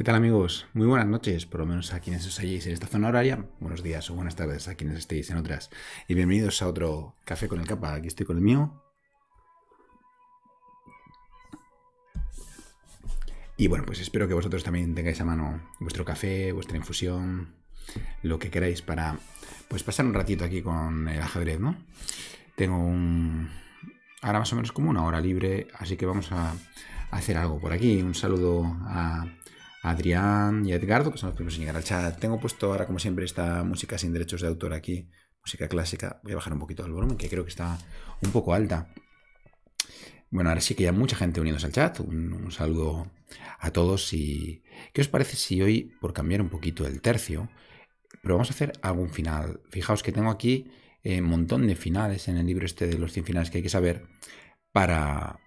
¿Qué tal amigos? Muy buenas noches, por lo menos a quienes os halléis en esta zona horaria. Buenos días o buenas tardes a quienes estéis en otras. Y bienvenidos a otro café con el capa. Aquí estoy con el mío. Y bueno, pues espero que vosotros también tengáis a mano vuestro café, vuestra infusión, lo que queráis para pues pasar un ratito aquí con el ajedrez, ¿no? Tengo un ahora más o menos como una hora libre, así que vamos a hacer algo por aquí. Un saludo a Adrián y Edgardo, que son los primeros en llegar al chat. Tengo puesto ahora, como siempre, esta música sin derechos de autor aquí, música clásica. Voy a bajar un poquito el volumen, que creo que está un poco alta. Bueno, ahora sí que ya mucha gente uniéndose al chat. Un, saludo a todos. y ¿Qué os parece si hoy, por cambiar un poquito el tercio, probamos a hacer algún final? Fijaos que tengo aquí un eh, montón de finales en el libro este de los 100 finales que hay que saber para,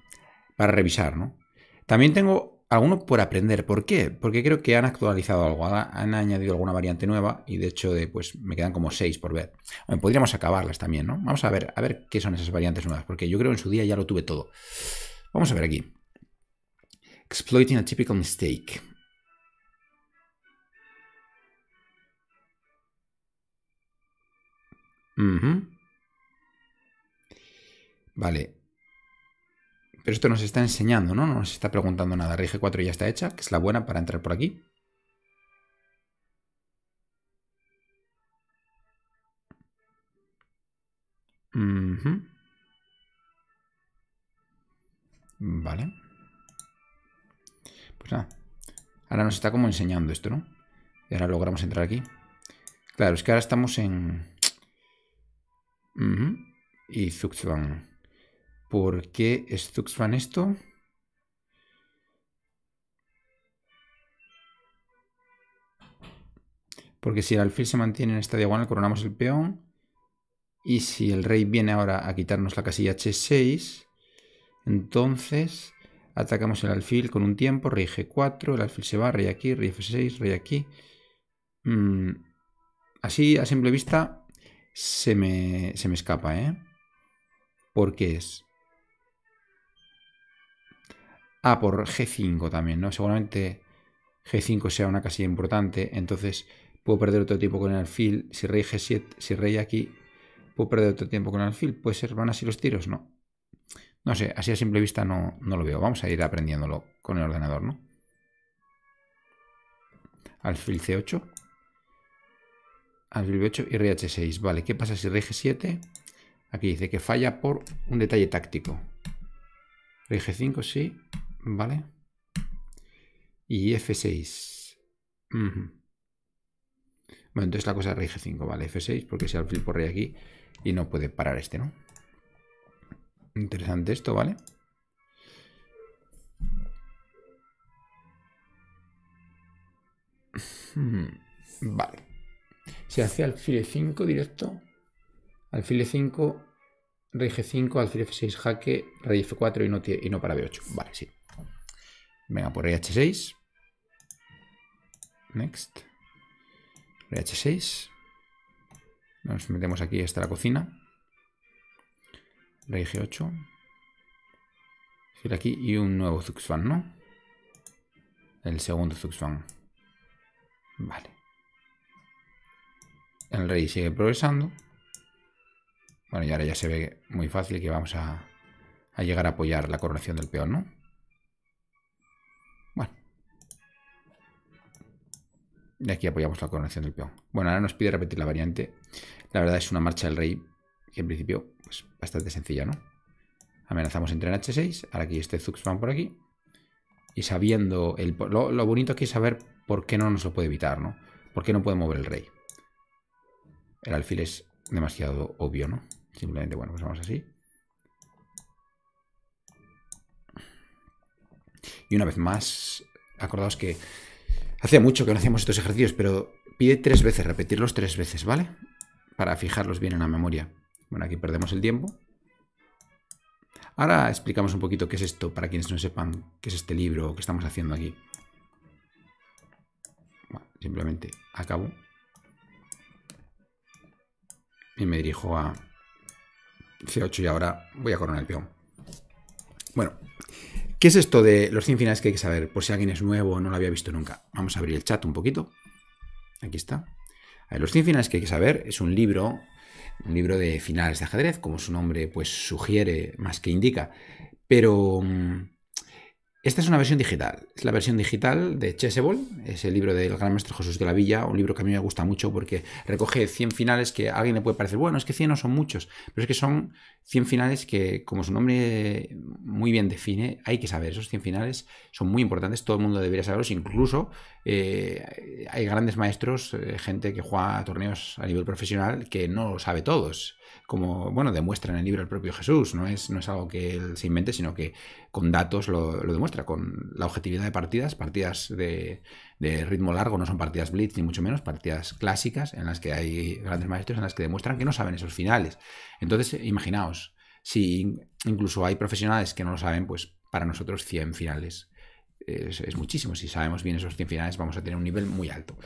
para revisar, ¿no? También tengo Alguno por aprender. ¿Por qué? Porque creo que han actualizado algo, han añadido alguna variante nueva y de hecho de, pues, me quedan como seis por ver. podríamos acabarlas también, ¿no? Vamos a ver, a ver qué son esas variantes nuevas, porque yo creo que en su día ya lo tuve todo. Vamos a ver aquí. Exploiting a typical mistake. Vale. Pero esto nos está enseñando, ¿no? No nos está preguntando nada. Rige 4 ya está hecha, que es la buena para entrar por aquí. Vale. Pues nada. Ahora nos está como enseñando esto, ¿no? Y ahora logramos entrar aquí. Claro, es que ahora estamos en... Y Zuxuan. ¿Por qué van esto? Porque si el alfil se mantiene en esta diagonal, coronamos el peón. Y si el rey viene ahora a quitarnos la casilla h6, entonces atacamos el alfil con un tiempo, rey g4, el alfil se va, rey aquí, rey f6, rey aquí. Mm, así, a simple vista, se me, escapa, ¿eh? Porque es Ah, por G5 también, ¿no? Seguramente G5 sea una casilla importante, entonces puedo perder otro tiempo con el alfil. Si rey G7, si rey aquí, puedo perder otro tiempo con el alfil. ¿Puede ser van así los tiros? No. No sé, así a simple vista no, no lo veo. Vamos a ir aprendiéndolo con el ordenador, ¿no? Alfil C8. Alfil B8 y rey H6. Vale, ¿qué pasa si rey G7? Aquí dice que falla por un detalle táctico. Rey G5, sí. ¿vale? Y F6. Bueno, entonces la cosa rey G5, ¿vale? F6, porque si alfil por rey aquí y no puede parar este, ¿no? Interesante esto, ¿vale? Hmm, vale. Se hace alfil E5 directo. Alfil E5, rey G5, alfil e F6 jaque, rey F4 y no, y no para B8. Vale, sí. Venga, por h 6 Next. RH6. Nos metemos aquí hasta la cocina. Rey G8. aquí y un nuevo Zuxfan, ¿no? El segundo Zuxfan. Vale. El rey sigue progresando. Bueno, y ahora ya se ve muy fácil que vamos a, a llegar a apoyar la coronación del peón, ¿no? Y aquí apoyamos la coronación del peón. Bueno, ahora nos pide repetir la variante. La verdad es una marcha del rey que en principio es pues, bastante sencilla, ¿no? Amenazamos entre H6. Ahora aquí este Zuxman por aquí. Y sabiendo... El, lo, bonito aquí es saber por qué no nos lo puede evitar, ¿no? ¿Por qué no puede mover el rey? El alfil es demasiado obvio, ¿no? Simplemente, bueno, pues vamos así. Y una vez más, acordaos que Hacía mucho que no hacíamos estos ejercicios, pero pide tres veces, repetirlos tres veces, ¿vale? Para fijarlos bien en la memoria. Bueno, aquí perdemos el tiempo. Ahora explicamos un poquito qué es esto, para quienes no sepan qué es este libro o estamos haciendo aquí. simplemente acabo. Y me dirijo a C8 y ahora voy a coronar el peón. Bueno, ¿Qué es esto de los 100 finales que hay que saber? Por si alguien es nuevo o no lo había visto nunca. Vamos a abrir el chat un poquito. Aquí está. los 100 finales que hay que saber es un libro, un libro de finales de ajedrez, como su nombre pues sugiere más que indica. Pero... Mm, esta es una versión digital, es la versión digital de Chessable, es el libro del gran maestro Jesús de la Villa, un libro que a mí me gusta mucho porque recoge 100 finales que a alguien le puede parecer, bueno, es que 100 no son muchos, pero es que son 100 finales que, como su nombre muy bien define, hay que saber, esos 100 finales son muy importantes, todo el mundo debería saberlos, incluso eh, hay grandes maestros, eh, gente que juega torneos a nivel profesional que no lo sabe todos como, bueno, demuestra en el libro el propio Jesús, no es, no es algo que él se invente, sino que con datos lo, demuestra, con la objetividad de partidas, partidas de, de, ritmo largo, no son partidas blitz ni mucho menos, partidas clásicas en las que hay grandes maestros en las que demuestran que no saben esos finales. Entonces, imaginaos, si incluso hay profesionales que no lo saben, pues para nosotros 100 finales es, muchísimo. Si sabemos bien esos 100 finales, vamos a tener un nivel muy alto.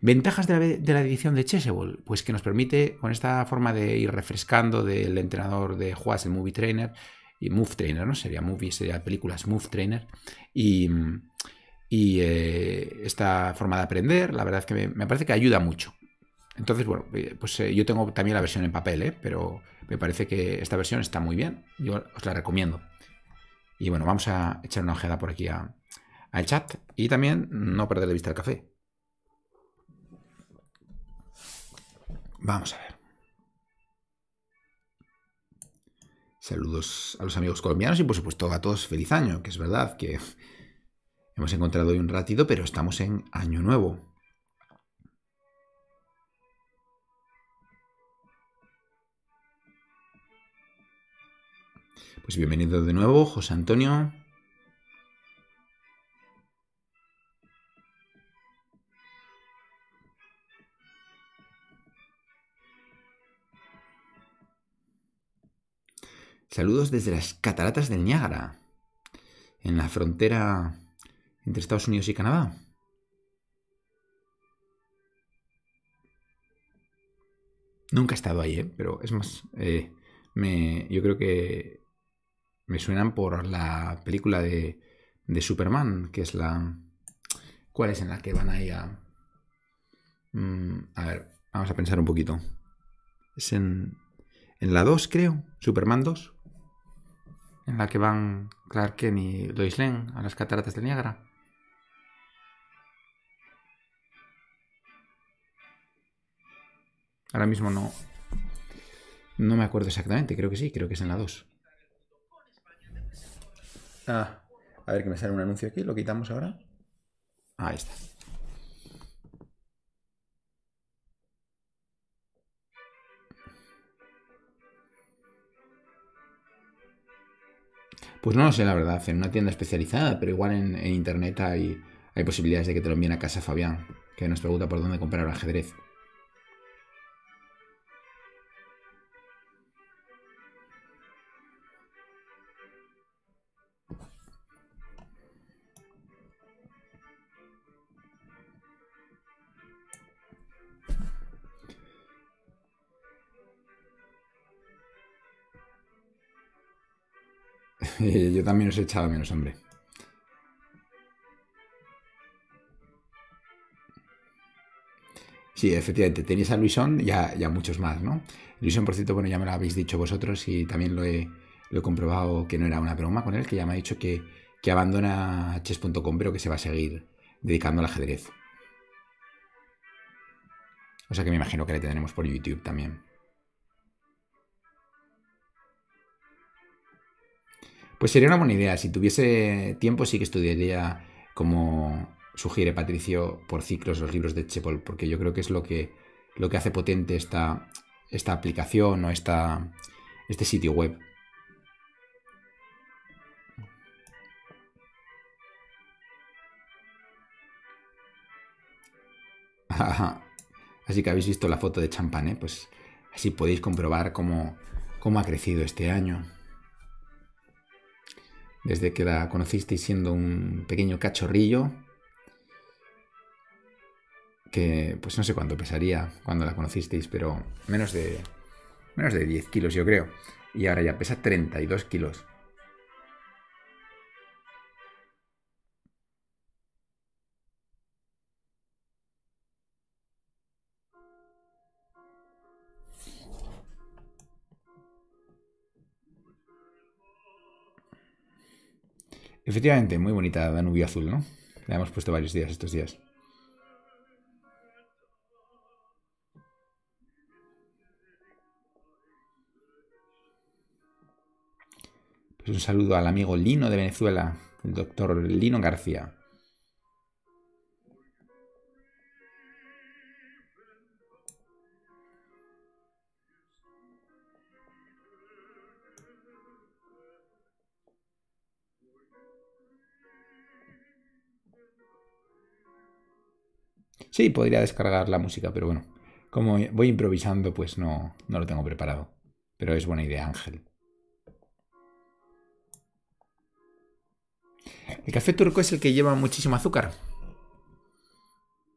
Ventajas de la, edición de Chessable, pues que nos permite, con esta forma de ir refrescando del entrenador de juas, el Movie Trainer, y Move Trainer, ¿no? Sería Movie, sería películas Move Trainer, y, eh, esta forma de aprender, la verdad es que me, parece que ayuda mucho. Entonces, bueno, eh, pues eh, yo tengo también la versión en papel, ¿eh? pero me parece que esta versión está muy bien. Yo os la recomiendo. Y bueno, vamos a echar una ojeada por aquí a, al chat y también no perder de vista el café. Vamos a ver. Saludos a los amigos colombianos y por supuesto a todos feliz año, que es verdad que hemos encontrado hoy un ratito, pero estamos en año nuevo. Pues bienvenido de nuevo, José Antonio. Saludos desde las cataratas del Niágara, en la frontera entre Estados Unidos y Canadá. Nunca he estado ahí, ¿eh? pero es más, eh, yo creo que me suenan por la película de, Superman, que es la... ¿Cuál es en la que van ahí a... Mm, a ver, vamos a pensar un poquito. Es en, en la 2, creo. Superman 2 en la que van Clark Kent y Lois Lane a las cataratas de Niágara. Ahora mismo no. No me acuerdo exactamente, creo que sí, creo que es en la 2. Ah, a ver que me sale un anuncio aquí, lo quitamos ahora. Ahí está. Pues no lo sé, la verdad, en una tienda especializada, pero igual en, internet hay, hay posibilidades de que te lo envíen a casa Fabián, que nos pregunta por dónde comprar el ajedrez. Yo también os he echado menos, hombre. Sí, efectivamente, tenéis a Luisón y a, muchos más, ¿no? Luisón, por cierto, bueno, ya me lo habéis dicho vosotros y también lo he, lo comprobado que no era una broma con él, que ya me ha dicho que, que abandona chess.com, pero que se va a seguir dedicando al ajedrez. O sea que me imagino que le tendremos por YouTube también. Pues sería una buena idea. Si tuviese tiempo, sí que estudiaría, como sugiere Patricio, por ciclos los libros de Chepol, porque yo creo que es lo que, lo que hace potente esta, esta aplicación o esta, este sitio web. Así que habéis visto la foto de Champagne, pues así podéis comprobar cómo, cómo ha crecido este año desde que la conocisteis siendo un pequeño cachorrillo, que pues no sé cuánto pesaría cuando la conocisteis, pero menos de, menos de 10 kilos yo creo, y ahora ya pesa 32 kilos. Efectivamente, muy bonita Danubio Azul, ¿no? La hemos puesto varios días estos días. Pues un saludo al amigo Lino de Venezuela, el doctor Lino García. Sí, podría descargar la música, pero bueno, como voy improvisando, pues no, no lo tengo preparado. Pero es buena idea, Ángel. ¿El café turco es el que lleva muchísimo azúcar?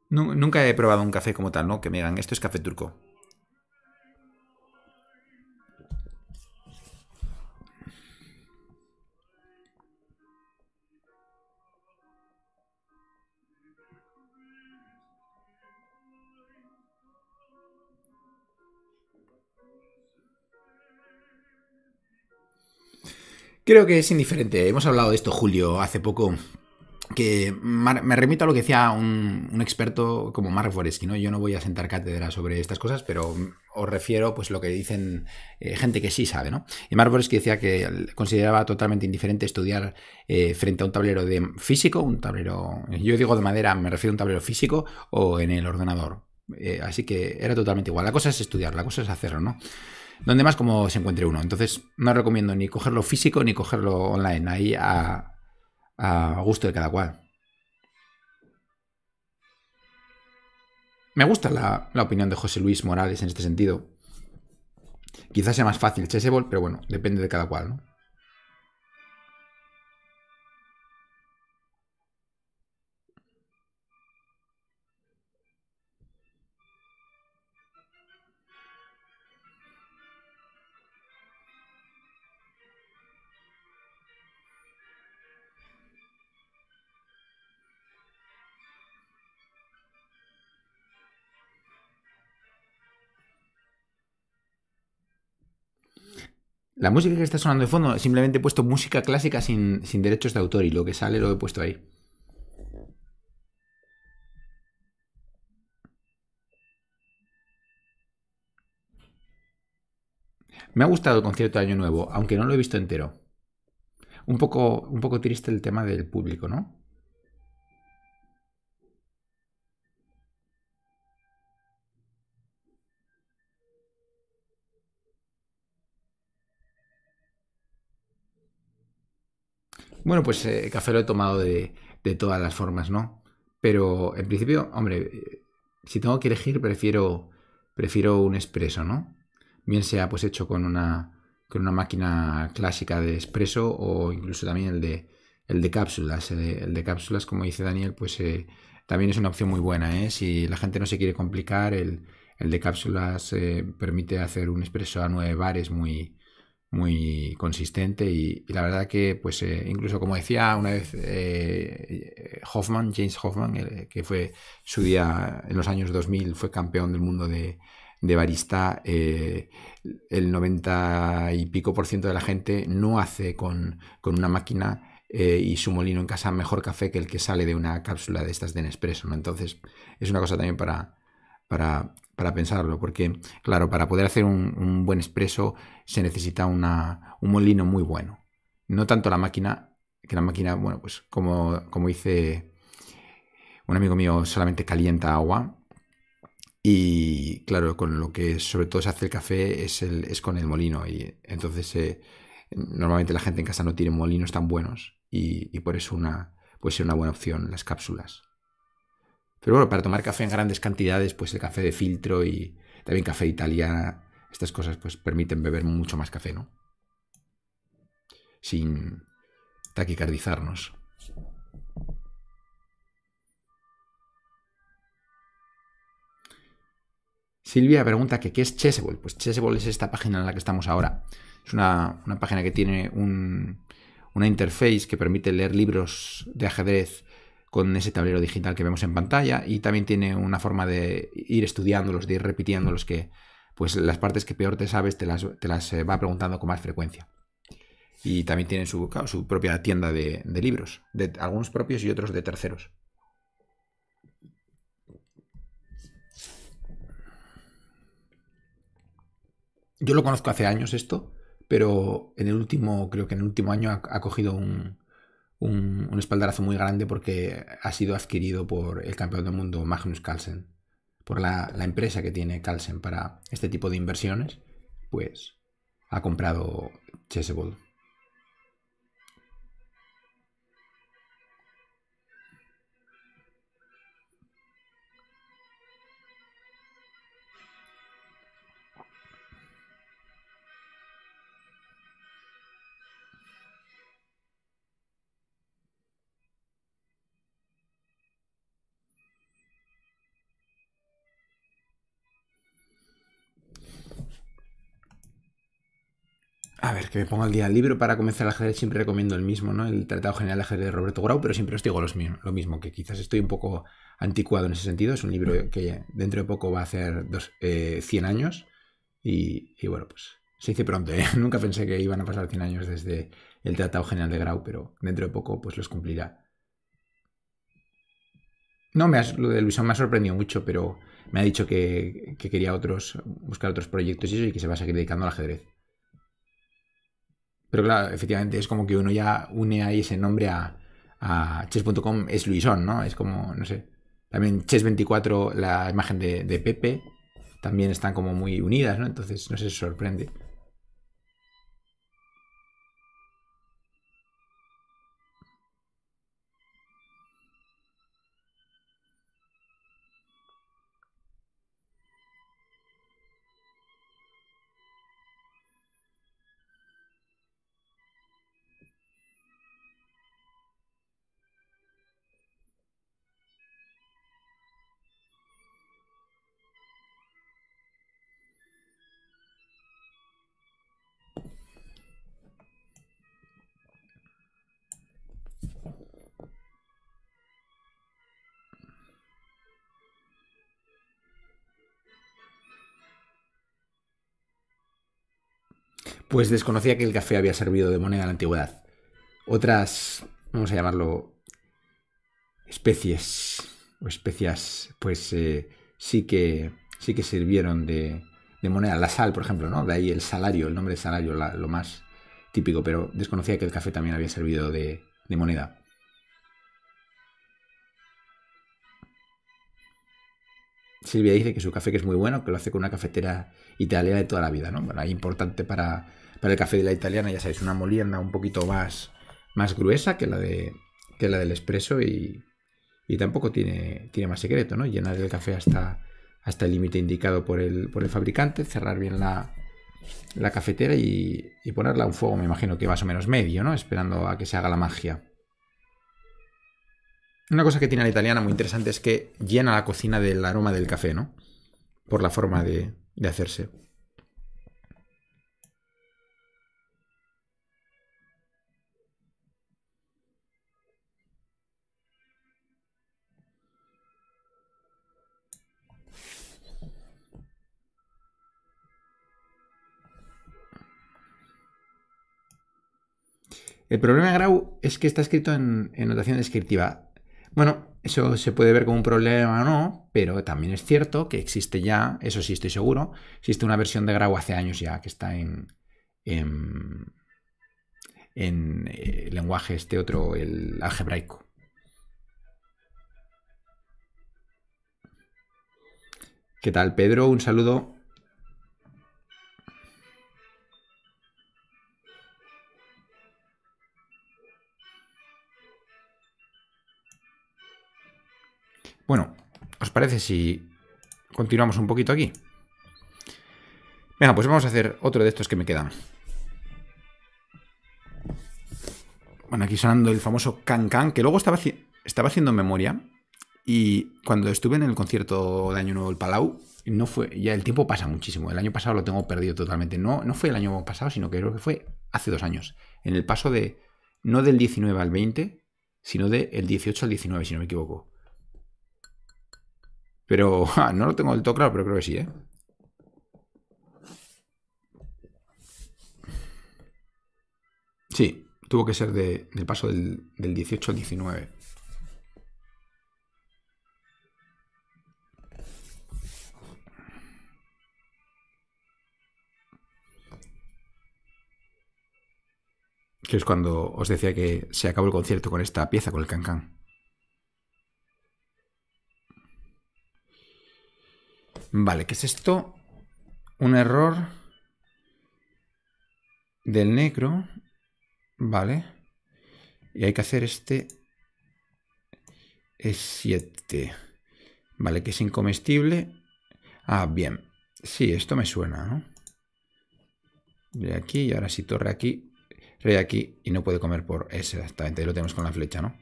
nunca he probado un café como tal, ¿no? Que me digan, esto es café turco. Creo que es indiferente. Hemos hablado de esto, Julio, hace poco que me remito a lo que decía un, experto como Mark Foresky, ¿no? Yo no voy a sentar cátedra sobre estas cosas, pero os refiero pues lo que dicen eh, gente que sí sabe, ¿no? Y Mark decía que consideraba totalmente indiferente estudiar eh, frente a un tablero de físico, un tablero, yo digo de madera, me refiero a un tablero físico o en el ordenador. Eh, así que era totalmente igual. La cosa es estudiar, la cosa es hacerlo, ¿no? donde más como se encuentre uno. Entonces, no recomiendo ni cogerlo físico ni cogerlo online, ahí a, gusto de cada cual. Me gusta la, opinión de José Luis Morales en este sentido. Quizás sea más fácil Chesebol, pero bueno, depende de cada cual, ¿no? La música que está sonando de fondo, simplemente he puesto música clásica sin, sin derechos de autor y lo que sale lo he puesto ahí. Me ha gustado el concierto de Año Nuevo, aunque no lo he visto entero. Un poco, un poco triste el tema del público, ¿no? Bueno, pues eh, café lo he tomado de, de, todas las formas, ¿no? Pero en principio, hombre, eh, si tengo que elegir, prefiero, prefiero un espresso, ¿no? Bien sea pues hecho con una, con una máquina clásica de espresso o incluso también el de, el de cápsulas. Eh, el de, cápsulas, como dice Daniel, pues también es una opción muy buena, ¿eh? Si la gente no se quiere complicar, el, el de cápsulas permite hacer un espresso a nueve bares muy, muy consistente y, la verdad que, pues, eh, incluso como decía una vez eh, Hoffman, James Hoffman, eh, que fue su día en los años 2000, fue campeón del mundo de, barista, el 90 y pico por ciento de la gente no hace con, con una máquina y su molino en casa mejor café que el que sale de una cápsula de estas de Nespresso, Entonces, es una cosa también para, para para pensarlo, porque, claro, para poder hacer un, buen expreso se necesita un molino muy bueno. No tanto la máquina, que la máquina, bueno, pues como, como dice un amigo mío, solamente calienta agua. Y claro, con lo que sobre todo se hace el café es, es con el molino. Y entonces eh, normalmente la gente en casa no tiene molinos tan buenos y, y por eso una, puede ser una buena opción las cápsulas. Pero bueno, para tomar café en grandes cantidades, pues el café de filtro y también café italiana, estas cosas pues permiten beber mucho más café, ¿no? Sin taquicardizarnos. Silvia pregunta que qué es Chessable. Pues Chesebol es esta página en la que estamos ahora. Es una, una página que tiene un, una interface que permite leer libros de ajedrez con ese tablero digital que vemos en pantalla y también tiene una forma de ir estudiándolos, de ir repitiéndolos, que pues las partes que peor te sabes te las, te las eh, va preguntando con más frecuencia. Y también tiene su, su propia tienda de, libros, de algunos propios y otros de terceros. Yo lo conozco hace años esto, pero en el último, creo que en el último año ha cogido un, un, espaldarazo muy grande porque ha sido adquirido por el campeón del mundo Magnus Carlsen, por la, empresa que tiene Carlsen para este tipo de inversiones, pues ha comprado Chessable. A ver, que me ponga al día el libro para comenzar el ajedrez, siempre recomiendo el mismo, ¿no? El Tratado General de Ajedrez de Roberto Grau, pero siempre os digo lo mismo, que quizás estoy un poco anticuado en ese sentido. Es un libro que dentro de poco va a hacer 100 eh, años y, bueno, pues se dice pronto, ¿eh? Nunca pensé que iban a pasar 100 años desde el Tratado General de Grau, pero dentro de poco pues los cumplirá. No, me lo de Luisón me ha sorprendido mucho, pero me ha dicho que, que quería otros, buscar otros proyectos y eso y que se va a seguir dedicando al ajedrez. Pero claro, efectivamente es como que uno ya une ahí ese nombre a, a chess.com, es Luisón, ¿no? Es como, no sé. También chess24, la imagen de, de Pepe, también están como muy unidas, ¿no? Entonces, no se sorprende. pues desconocía que el café había servido de moneda en la antigüedad. Otras, vamos a llamarlo, especies o especias, pues eh, sí, que, sí que sirvieron de, moneda. La sal, por ejemplo, ¿no? De ahí el salario, el nombre de salario, lo más típico, pero desconocía que el café también había servido de, de moneda. Silvia dice que su café que es muy bueno, que lo hace con una cafetera italiana de toda la vida, ¿no? Bueno, ahí importante para para el café de la italiana, ya sabéis, una molienda un poquito más, más gruesa que la, de, la del espresso y, tampoco tiene, tiene, más secreto, ¿no? Llenar el café hasta, hasta el límite indicado por el, por el fabricante, cerrar bien la, cafetera y, ponerla a un fuego, me imagino que más o menos medio, ¿no? Esperando a que se haga la magia. Una cosa que tiene la italiana muy interesante es que llena la cocina del aroma del café, ¿no? Por la forma de, de hacerse. El problema de Grau es que está escrito en, notación descriptiva. Bueno, eso se puede ver como un problema o no, pero también es cierto que existe ya, eso sí estoy seguro, existe una versión de Grau hace años ya que está en, en, en eh, lenguaje este otro, el algebraico. ¿Qué tal, Pedro? Un saludo. Bueno, ¿os parece si continuamos un poquito aquí? Venga, pues vamos a hacer otro de estos que me quedan. Bueno, aquí sonando el famoso Can Can, que luego estaba, estaba haciendo memoria y cuando estuve en el concierto de Año Nuevo el Palau, no fue, ya el tiempo pasa muchísimo. El año pasado lo tengo perdido totalmente. No, no fue el año pasado, sino que creo que fue hace dos años. En el paso de, no del 19 al 20, sino del 18 al 19, si no me equivoco. Pero ah, no lo tengo del todo claro, pero creo que sí, ¿eh? Sí, tuvo que ser de, del paso del, del 18 al 19. que es cuando os decía que se acabó el concierto con esta pieza, con el cancán. Vale, ¿qué es esto? Un error del negro. Vale. Y hay que hacer este E7. Vale, que es incomestible. Ah, bien. Sí, esto me suena, ¿no? De aquí y ahora sí, torre aquí, rey aquí y no puede comer por... Exactamente, ahí lo tenemos con la flecha, ¿no?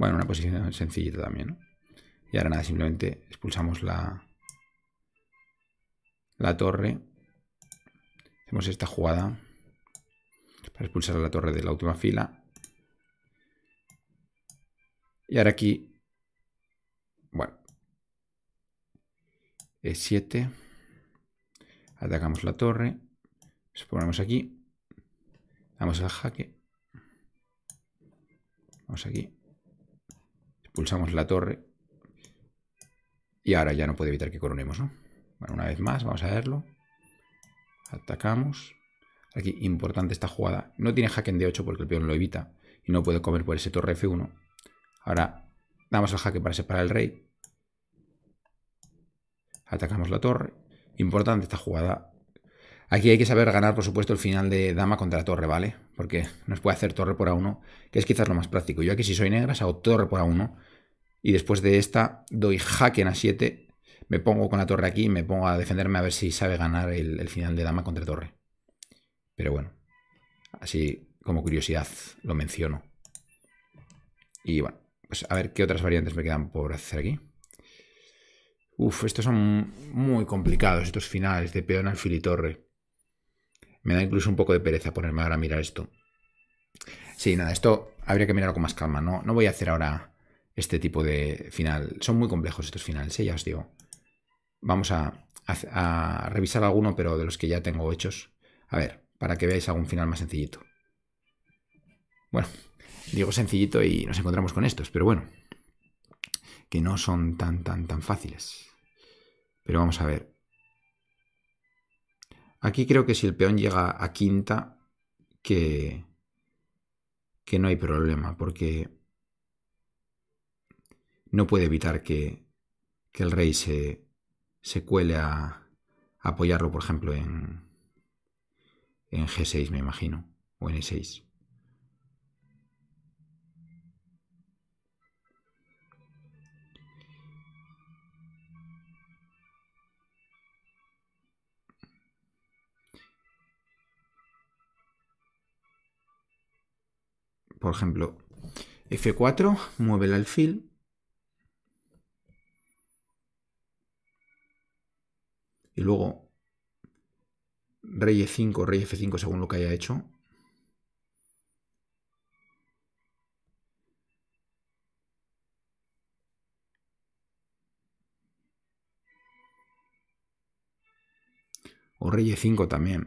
Bueno, una posición sencillita también, Y ahora nada, simplemente expulsamos la, la torre. Hacemos esta jugada para expulsar la torre de la última fila. Y ahora aquí, bueno, E7. Atacamos la torre. Nos ponemos aquí. Damos el jaque. Vamos aquí pulsamos la torre y ahora ya no puede evitar que coronemos, ¿no? Bueno, una vez más, vamos a verlo. Atacamos. Aquí, importante esta jugada. No tiene jaque en D8 porque el peón lo evita y no puede comer por ese torre F1. Ahora damos el jaque para separar el rey. Atacamos la torre. Importante esta jugada Aquí hay que saber ganar, por supuesto, el final de dama contra torre, ¿vale? Porque nos puede hacer torre por A1, que es quizás lo más práctico. Yo aquí si soy negra, hago torre por A1 y después de esta doy jaque en A7, me pongo con la torre aquí y me pongo a defenderme a ver si sabe ganar el, final de dama contra torre. Pero bueno, así como curiosidad lo menciono. Y bueno, pues a ver qué otras variantes me quedan por hacer aquí. Uf, estos son muy complicados, estos finales de peón, alfil y torre. Me da incluso un poco de pereza ponerme ahora a mirar esto. Sí, nada, esto habría que mirarlo con más calma. No, no voy a hacer ahora este tipo de final. Son muy complejos estos finales, ¿eh? ya os digo. Vamos a revisar alguno, pero de los que ya tengo hechos. A ver, para que veáis algún final más sencillito. Bueno, digo sencillito y nos encontramos con estos, pero bueno. Que no son tan, tan, tan fáciles. Pero vamos a ver. Aquí creo que si el peón llega a quinta, que, que no hay problema, porque no puede evitar que, el rey se, se cuele a, apoyarlo, por ejemplo, en, en G6, me imagino, o en E6. por ejemplo, F4, mueve el alfil. Y luego, rey E5, rey F5 según lo que haya hecho. O rey E5 también.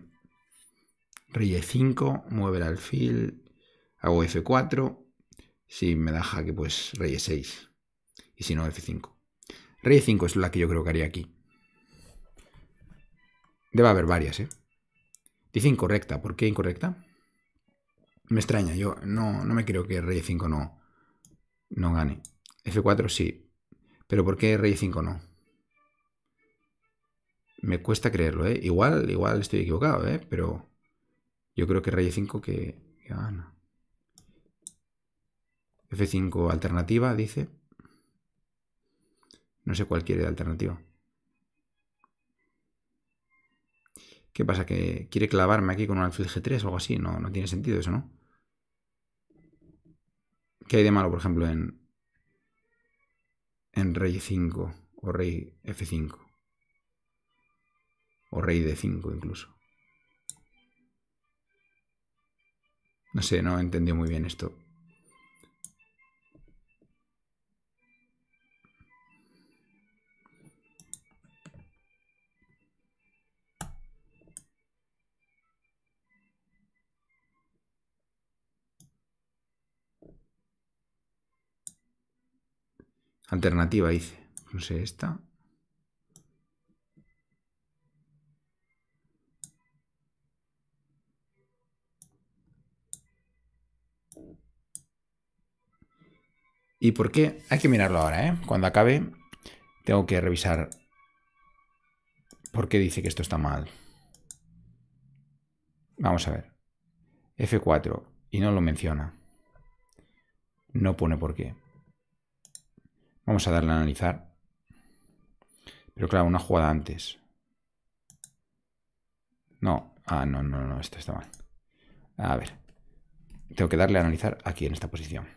Rey E5, mueve el alfil, Hago F4. Si me da jaque, pues rey 6 e Y si no, F5. Rey 5 e es la que yo creo que haría aquí. Debe haber varias, ¿eh? Dice incorrecta. ¿Por qué incorrecta? Me extraña. Yo no, no me creo que rey 5 e no, gane. F4 sí. Pero ¿por qué rey 5 no? Me cuesta creerlo, ¿eh? Igual, igual estoy equivocado, ¿eh? Pero yo creo que rey 5 que gana. F5 alternativa, dice. No sé cuál quiere de alternativa. ¿Qué pasa? ¿Que quiere clavarme aquí con un alfil G3 o algo así? No, no tiene sentido eso, ¿no? ¿Qué hay de malo, por ejemplo, en, en rey 5 o rey F5? O rey D5 incluso. No sé, no entendí muy bien esto. Alternativa, dice. No sé, esta. ¿Y por qué? Hay que mirarlo ahora, ¿eh? Cuando acabe, tengo que revisar por qué dice que esto está mal. Vamos a ver. F4 y no lo menciona. No pone por qué. Vamos a darle a analizar. Pero claro, una jugada antes. No. Ah, no, no, no, esto está mal. A ver. Tengo que darle a analizar aquí en esta posición.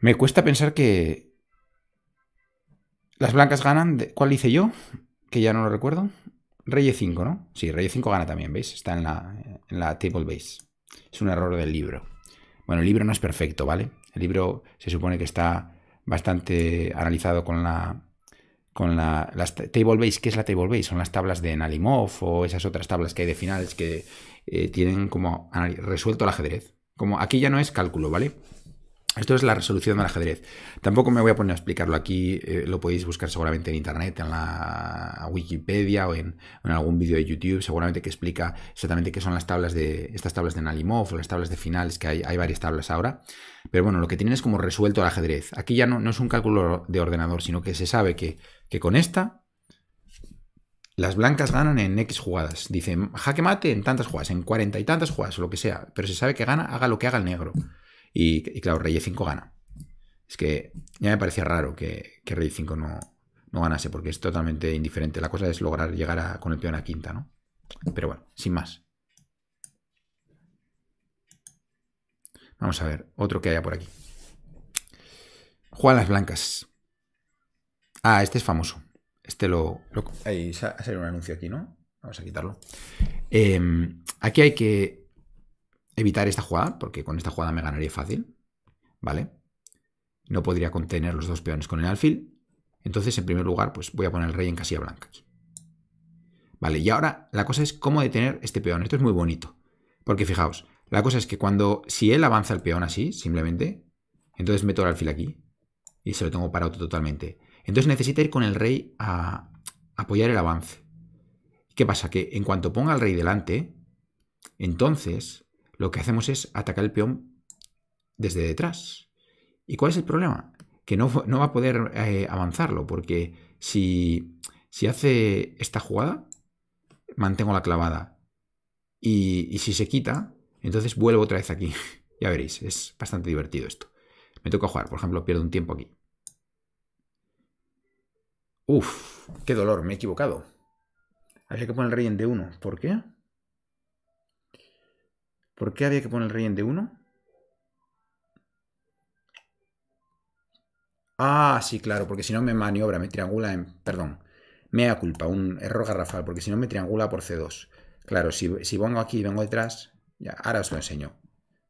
Me cuesta pensar que... Las blancas ganan... ¿Cuál hice yo? Que ya no lo recuerdo. Rey 5 e ¿no? Sí, Rey 5 e gana también, ¿veis? Está en la, en la table base. Es un error del libro. Bueno, el libro no es perfecto, ¿vale? El libro se supone que está bastante analizado con la con la, las table base. ¿Qué es la table base? Son las tablas de Nalimov o esas otras tablas que hay de finales que eh, tienen como resuelto el ajedrez. Como aquí ya no es cálculo, ¿vale? Esto es la resolución del ajedrez. Tampoco me voy a poner a explicarlo aquí, eh, lo podéis buscar seguramente en internet, en la Wikipedia o en, algún vídeo de YouTube, seguramente que explica exactamente qué son las tablas de estas tablas de Nalimov o las tablas de finales, que hay, varias tablas ahora. Pero bueno, lo que tienen es como resuelto el ajedrez. Aquí ya no, no es un cálculo de ordenador, sino que se sabe que, que con esta las blancas ganan en X jugadas. Dicen jaque mate en tantas jugadas, en cuarenta y tantas jugadas o lo que sea, pero se sabe que gana, haga lo que haga el negro. Y, claro, Rey 5 e gana. Es que ya me parecía raro que, que Rey 5 e no, ganase, porque es totalmente indiferente. La cosa es lograr llegar a, con el peón a quinta, ¿no? Pero bueno, sin más. Vamos a ver, otro que haya por aquí. Juan las blancas. Ah, este es famoso. Este lo... Ahí ha un anuncio aquí, ¿no? Vamos a quitarlo. Em, aquí hay que evitar esta jugada, porque con esta jugada me ganaría fácil, ¿vale? No podría contener los dos peones con el alfil. Entonces, en primer lugar, pues voy a poner el rey en casilla blanca aquí. Vale, y ahora la cosa es cómo detener este peón. Esto es muy bonito. Porque fijaos, la cosa es que cuando, si él avanza el peón así, simplemente, entonces meto el alfil aquí y se lo tengo parado totalmente. Entonces necesita ir con el rey a apoyar el avance. ¿Qué pasa? Que en cuanto ponga el rey delante, entonces lo que hacemos es atacar el peón desde detrás. ¿Y cuál es el problema? Que no, va a poder eh, avanzarlo, porque si, hace esta jugada, mantengo la clavada. Y, si se quita, entonces vuelvo otra vez aquí. ya veréis, es bastante divertido esto. Me toca jugar, por ejemplo, pierdo un tiempo aquí. Uf, qué dolor, me he equivocado. Hay que poner el rey en D1. ¿Por qué? ¿Por qué había que poner el rey en D1? Ah, sí, claro, porque si no me maniobra, me triangula en... Perdón, mea culpa, un error garrafal, porque si no me triangula por C2. Claro, si, si aquí y vengo detrás, ya, ahora os lo enseño.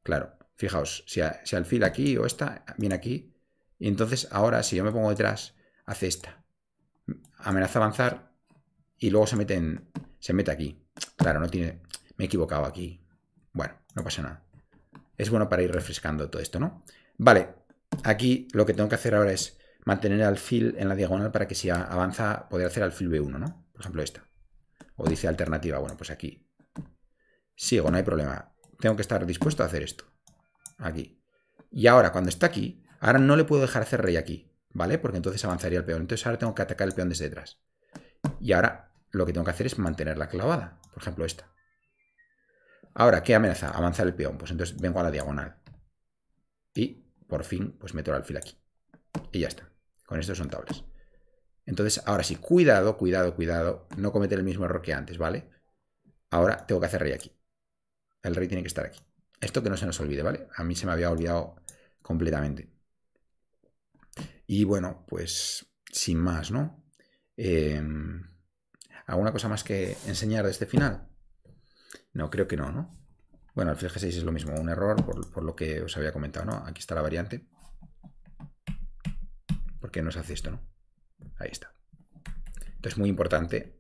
Claro, fijaos, si, alfil aquí o esta, viene aquí, y entonces ahora si yo me pongo detrás, hace esta. Amenaza avanzar y luego se mete, en, se mete aquí. Claro, no tiene... Me he equivocado aquí. Bueno, no pasa nada. Es bueno para ir refrescando todo esto, ¿no? Vale, aquí lo que tengo que hacer ahora es mantener al fill en la diagonal para que si avanza poder hacer al B1, ¿no? Por ejemplo esta. O dice alternativa, bueno, pues aquí. Sigo, no hay problema. Tengo que estar dispuesto a hacer esto. Aquí. Y ahora, cuando está aquí, ahora no le puedo dejar hacer rey aquí, ¿vale? Porque entonces avanzaría el peón. Entonces ahora tengo que atacar el peón desde detrás. Y ahora lo que tengo que hacer es mantener la clavada. Por ejemplo esta. Ahora, ¿qué amenaza? Avanzar el peón. Pues entonces vengo a la diagonal. Y por fin, pues meto el alfil aquí. Y ya está. Con esto son tablas. Entonces, ahora sí, cuidado, cuidado, cuidado. No cometer el mismo error que antes, ¿vale? Ahora tengo que hacer rey aquí. El rey tiene que estar aquí. Esto que no se nos olvide, ¿vale? A mí se me había olvidado completamente. Y bueno, pues sin más, ¿no? Em, ¿Alguna cosa más que enseñar de este final? No, creo que no, ¿no? Bueno, el g 6 es lo mismo, un error por, lo que os había comentado, ¿no? Aquí está la variante. ¿Por qué no se hace esto, no? Ahí está. Entonces, muy importante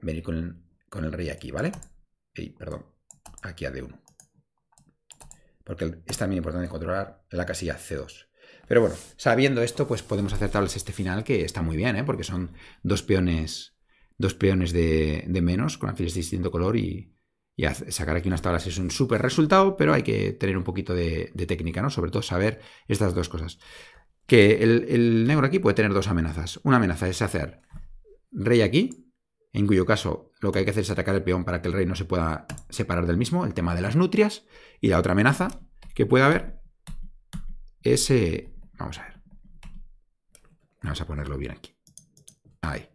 venir con el, rey aquí, ¿vale? Y, perdón, aquí a D1. Porque es también importante controlar la casilla C2. Pero bueno, sabiendo esto, pues podemos tablas este final que está muy bien, ¿eh? Porque son dos peones dos peones de, menos con alfiles de distinto color y, sacar aquí unas tablas es un súper resultado, pero hay que tener un poquito de, técnica, ¿no? Sobre todo saber estas dos cosas. Que el, negro aquí puede tener dos amenazas. Una amenaza es hacer rey aquí, en cuyo caso lo que hay que hacer es atacar el peón para que el rey no se pueda separar del mismo, el tema de las nutrias. Y la otra amenaza que puede haber es... Eh, vamos a ver. Vamos a ponerlo bien aquí. Ahí.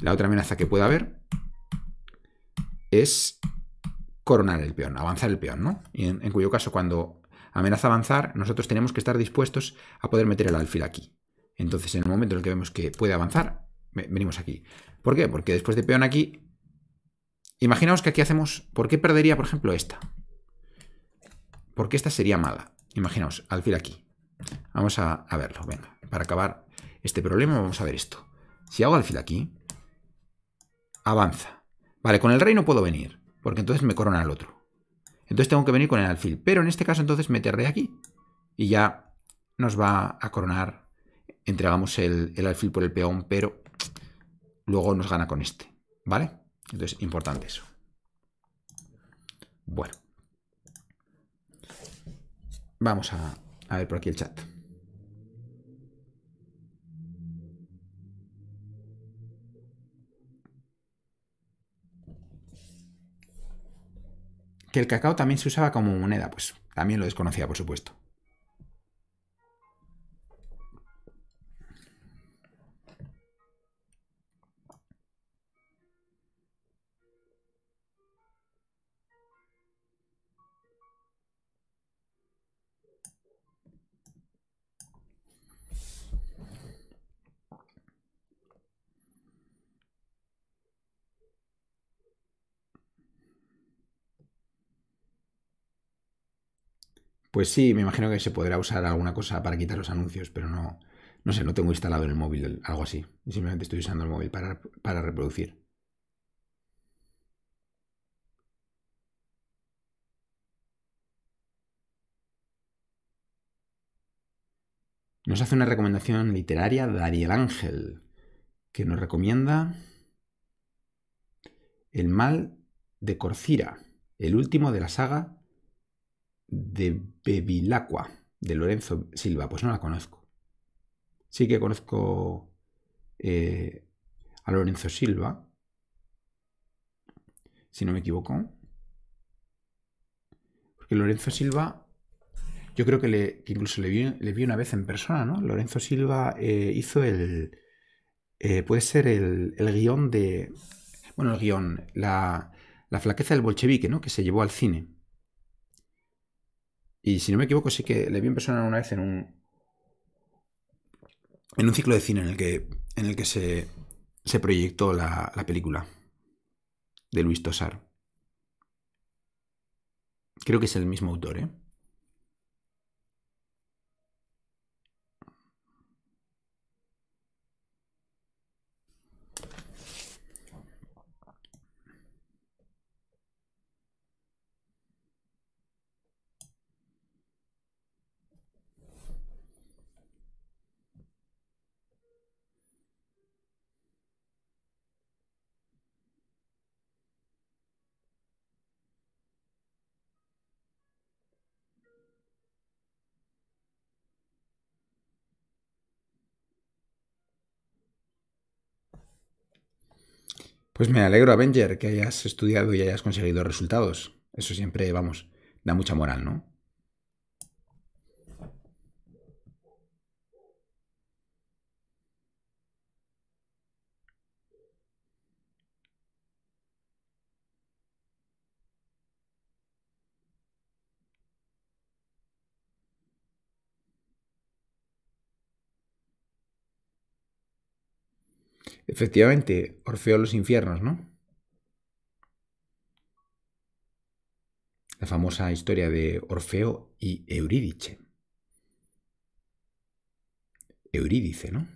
La otra amenaza que puede haber es coronar el peón, avanzar el peón, ¿no? En, cuyo caso, cuando amenaza avanzar, nosotros tenemos que estar dispuestos a poder meter el alfil aquí. Entonces, en el momento en el que vemos que puede avanzar, venimos aquí. ¿Por qué? Porque después de peón aquí, imaginaos que aquí hacemos, ¿por qué perdería, por ejemplo, esta? Porque esta sería mala. Imaginaos, alfil aquí. Vamos a, a verlo, venga. Para acabar este problema, vamos a ver esto. Si hago alfil aquí, avanza. Vale, con el rey no puedo venir, porque entonces me corona el otro. Entonces tengo que venir con el alfil. Pero en este caso entonces meteré aquí. Y ya nos va a coronar. Entregamos el, el alfil por el peón, pero luego nos gana con este. ¿Vale? Entonces, importante eso. Bueno. Vamos a, a ver por aquí el chat. que el cacao también se usaba como moneda, pues también lo desconocía, por supuesto. Pues sí, me imagino que se podrá usar alguna cosa para quitar los anuncios, pero no, no sé, no tengo instalado en el móvil algo así. Simplemente estoy usando el móvil para, para reproducir. Nos hace una recomendación literaria Dariel Ángel, que nos recomienda El mal de Corcira, el último de la saga de Bevilacqua, de Lorenzo Silva, pues no la conozco. Sí que conozco eh, a Lorenzo Silva, si no me equivoco. Porque Lorenzo Silva, yo creo que, incluso le vi, una vez en persona, ¿no? Lorenzo Silva eh, hizo el... Eh, puede ser el, guión de... Bueno, el guión, la, la flaqueza del bolchevique, ¿no? Que se llevó al cine. Y si no me equivoco, sí que le vi en persona una vez en un. En un ciclo de cine en el que, en el que se, proyectó la, la película de Luis Tosar. Creo que es el mismo autor, ¿eh? Pues me alegro, Avenger, que hayas estudiado y hayas conseguido resultados. Eso siempre, vamos, da mucha moral, ¿no? Efectivamente, Orfeo los infiernos, ¿no? La famosa historia de Orfeo y Eurídice. Eurídice, ¿no?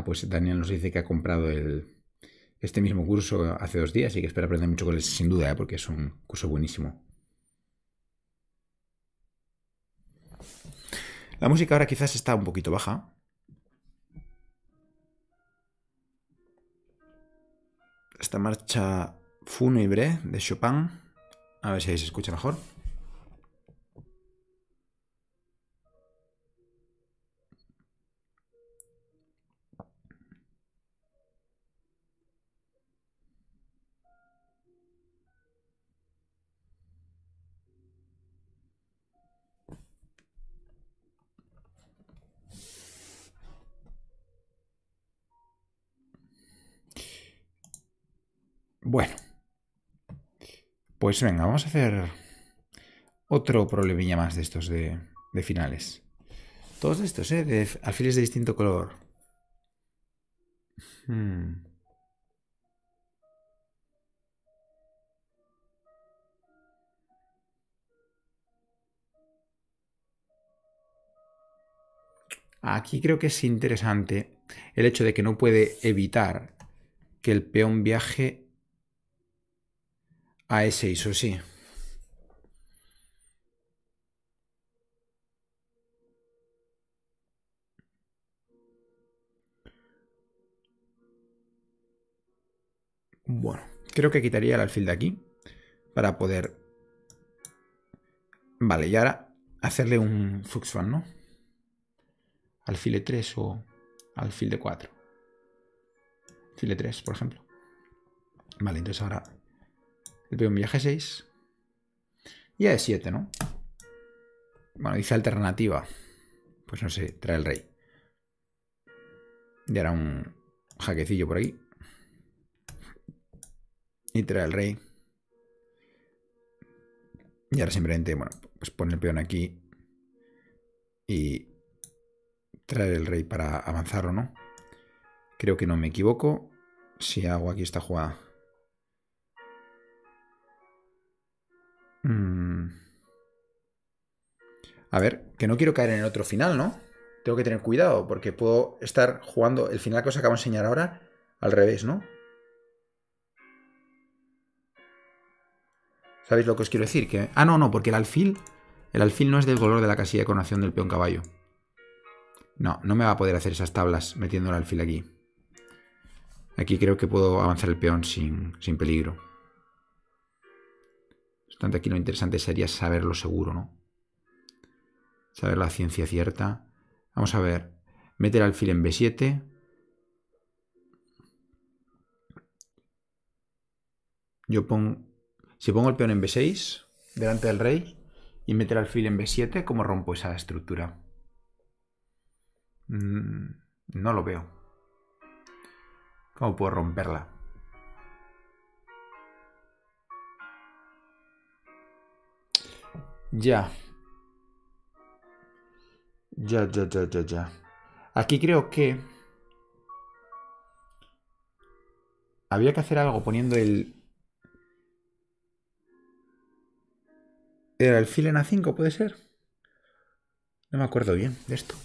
Ah, pues Daniel nos dice que ha comprado este mismo curso hace dos días y que espera aprender mucho con él, sin duda, ¿eh? porque es un curso buenísimo. La música ahora quizás está un poquito baja. Esta marcha fúnebre de Chopin. A ver si ahí se escucha mejor. Bueno. Pues venga, vamos a hacer otro problemilla más de estos de, finales. Todos estos, ¿eh? De alfiles de distinto color. Hmm. Aquí creo que es interesante el hecho de que no puede evitar que el peón viaje a ese ISO, sí. Bueno, creo que quitaría el alfil de aquí para poder... Vale, y ahora hacerle un Fuxfan, ¿no? Alfil de 3 o alfil de 4. Alfil 3, por ejemplo. Vale, entonces ahora le un viaje 6. Y a 7 ¿no? Bueno, dice alternativa. Pues no sé, trae el rey. Y hará un jaquecillo por aquí. Y trae el rey. Y ahora simplemente, bueno, pues pone el peón aquí. Y Trae el rey para avanzar o no. Creo que no me equivoco si hago aquí esta jugada. Mm. A ver, que no quiero caer en el otro final, ¿no? Tengo que tener cuidado porque puedo estar jugando el final que os acabo de enseñar ahora al revés, ¿no? ¿Sabéis lo que os quiero decir? Que... Ah, no, no, porque el alfil, el alfil no es del color de la casilla de coronación del peón caballo. No, no me va a poder hacer esas tablas metiendo el alfil aquí. Aquí creo que puedo avanzar el peón sin peligro tanto aquí lo interesante sería saberlo seguro, ¿no? Saber la ciencia cierta. Vamos a ver. meter alfil en B7. Yo pongo... Si pongo el peón en B6, delante del rey, y meter alfil en B7, ¿cómo rompo esa estructura? Mm, no lo veo. ¿Cómo puedo romperla? Ya. Ya, ya, ya, ya, ya. Aquí creo que... Había que hacer algo poniendo el... ¿Era el en a 5, puede ser? No me acuerdo bien de esto.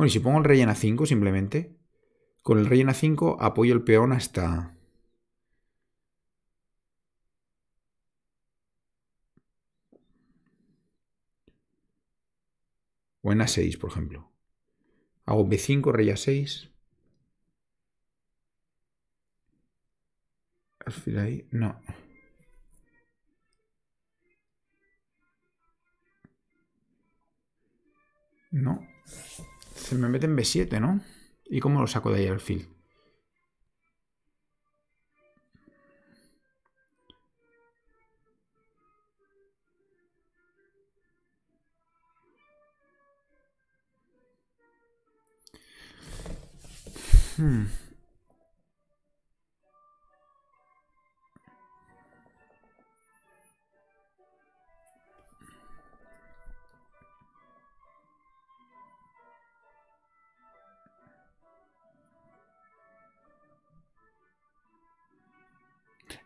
Bueno, y si pongo el rey en a5 simplemente, con el rey en a5 apoyo el peón hasta... O en a6, por ejemplo. Hago b5, rey a6. Alfil ahí, no. No. Se me mete en B7, ¿no? ¿Y cómo lo saco de ahí al fil? Hmm.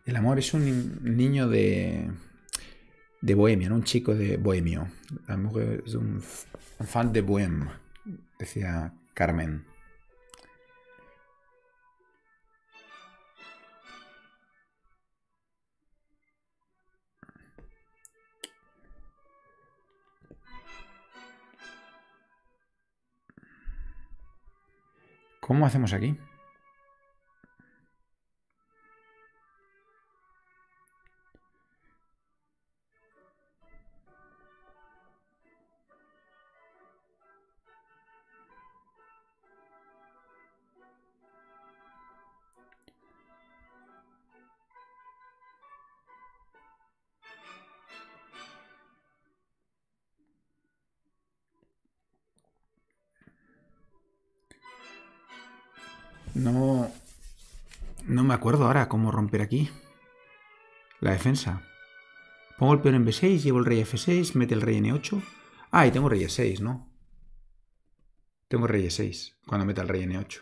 El amor es un niño de, bohemia, ¿no? un chico de bohemio. La mujer es un fan de Bohemia, decía Carmen. ¿Cómo hacemos aquí? No. No me acuerdo ahora cómo romper aquí. La defensa. Pongo el peón en B6, llevo el rey F6, mete el rey en E8. Ah, y tengo rey E6, ¿no? Tengo rey E6 cuando meta el rey en E8.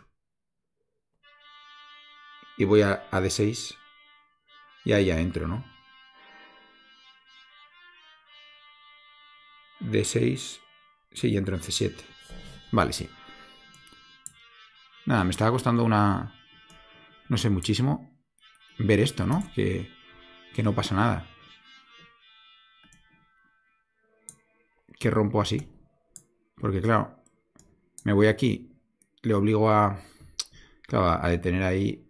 Y voy a, a D6. Y ahí ya entro, ¿no? D6. Sí, ya entro en C7. Vale, sí. Nada, me estaba costando una... No sé, muchísimo ver esto, ¿no? Que, no pasa nada. Que rompo así. Porque claro, me voy aquí, le obligo a... Claro, a detener ahí...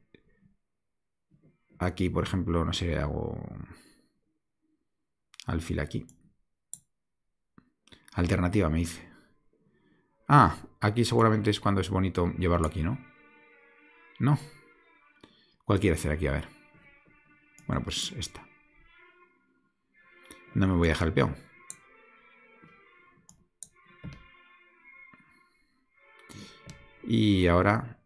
Aquí, por ejemplo, no sé, hago... Alfil aquí. Alternativa, me dice. Ah, aquí seguramente es cuando es bonito llevarlo aquí, ¿no? No. ¿Cuál quiere hacer aquí? A ver. Bueno, pues esta. No me voy a dejar el peón. Y ahora...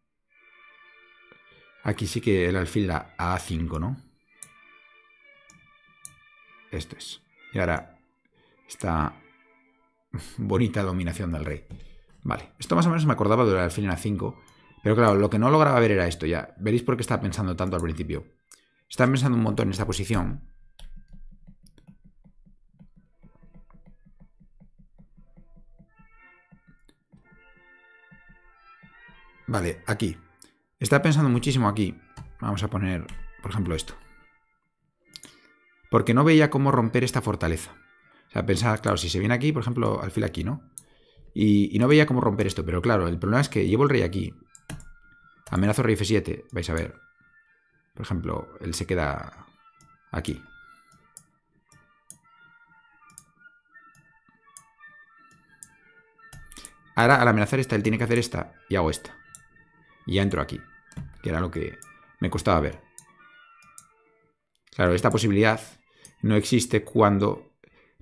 Aquí sí que el alfil la A5, ¿no? Esto es. Y ahora esta bonita dominación del rey. Vale, esto más o menos me acordaba de la a 5, pero claro, lo que no lograba ver era esto ya. Veréis por qué estaba pensando tanto al principio. Estaba pensando un montón en esta posición. Vale, aquí. Estaba pensando muchísimo aquí. Vamos a poner, por ejemplo, esto. Porque no veía cómo romper esta fortaleza. O sea, pensaba, claro, si se viene aquí, por ejemplo, alfil aquí, ¿no? Y, no veía cómo romper esto, pero claro, el problema es que llevo el rey aquí. Amenazo rey f7, vais a ver. Por ejemplo, él se queda aquí. Ahora, al amenazar esta, él tiene que hacer esta y hago esta. Y ya entro aquí, que era lo que me costaba ver. Claro, esta posibilidad no existe cuando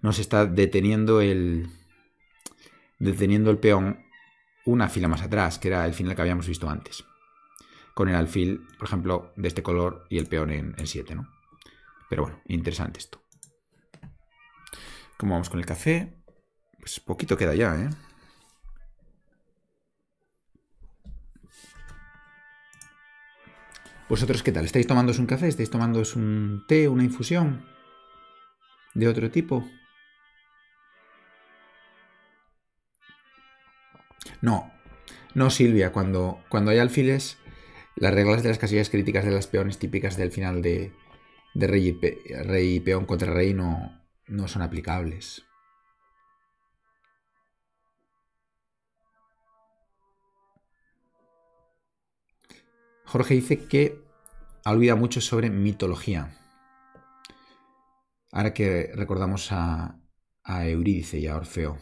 nos está deteniendo el, deteniendo el peón una fila más atrás, que era el final que habíamos visto antes. Con el alfil, por ejemplo, de este color y el peón en 7, ¿no? Pero bueno, interesante esto. ¿Cómo vamos con el café? Pues poquito queda ya, ¿eh? ¿Vosotros qué tal? ¿Estáis tomándoos un café? ¿Estáis tomándoos un té, una infusión? ¿De otro tipo? No, no Silvia, cuando, cuando hay alfiles, las reglas de las casillas críticas de las peones típicas del final de, rey, y peón contra rey no, son aplicables. Jorge dice que olvida mucho sobre mitología. Ahora que recordamos a Eurídice y a Orfeo.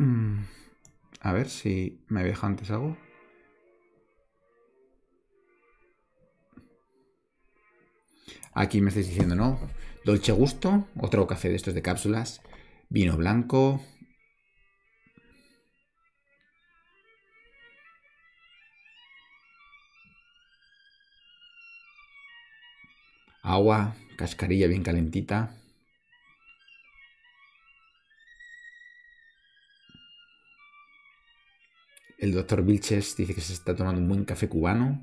Mm, a ver si me deja antes algo. Aquí me estáis diciendo, ¿no? Dolce Gusto, otro café de estos de cápsulas. Vino blanco. Agua, cascarilla bien calentita. El doctor Vilches dice que se está tomando un buen café cubano.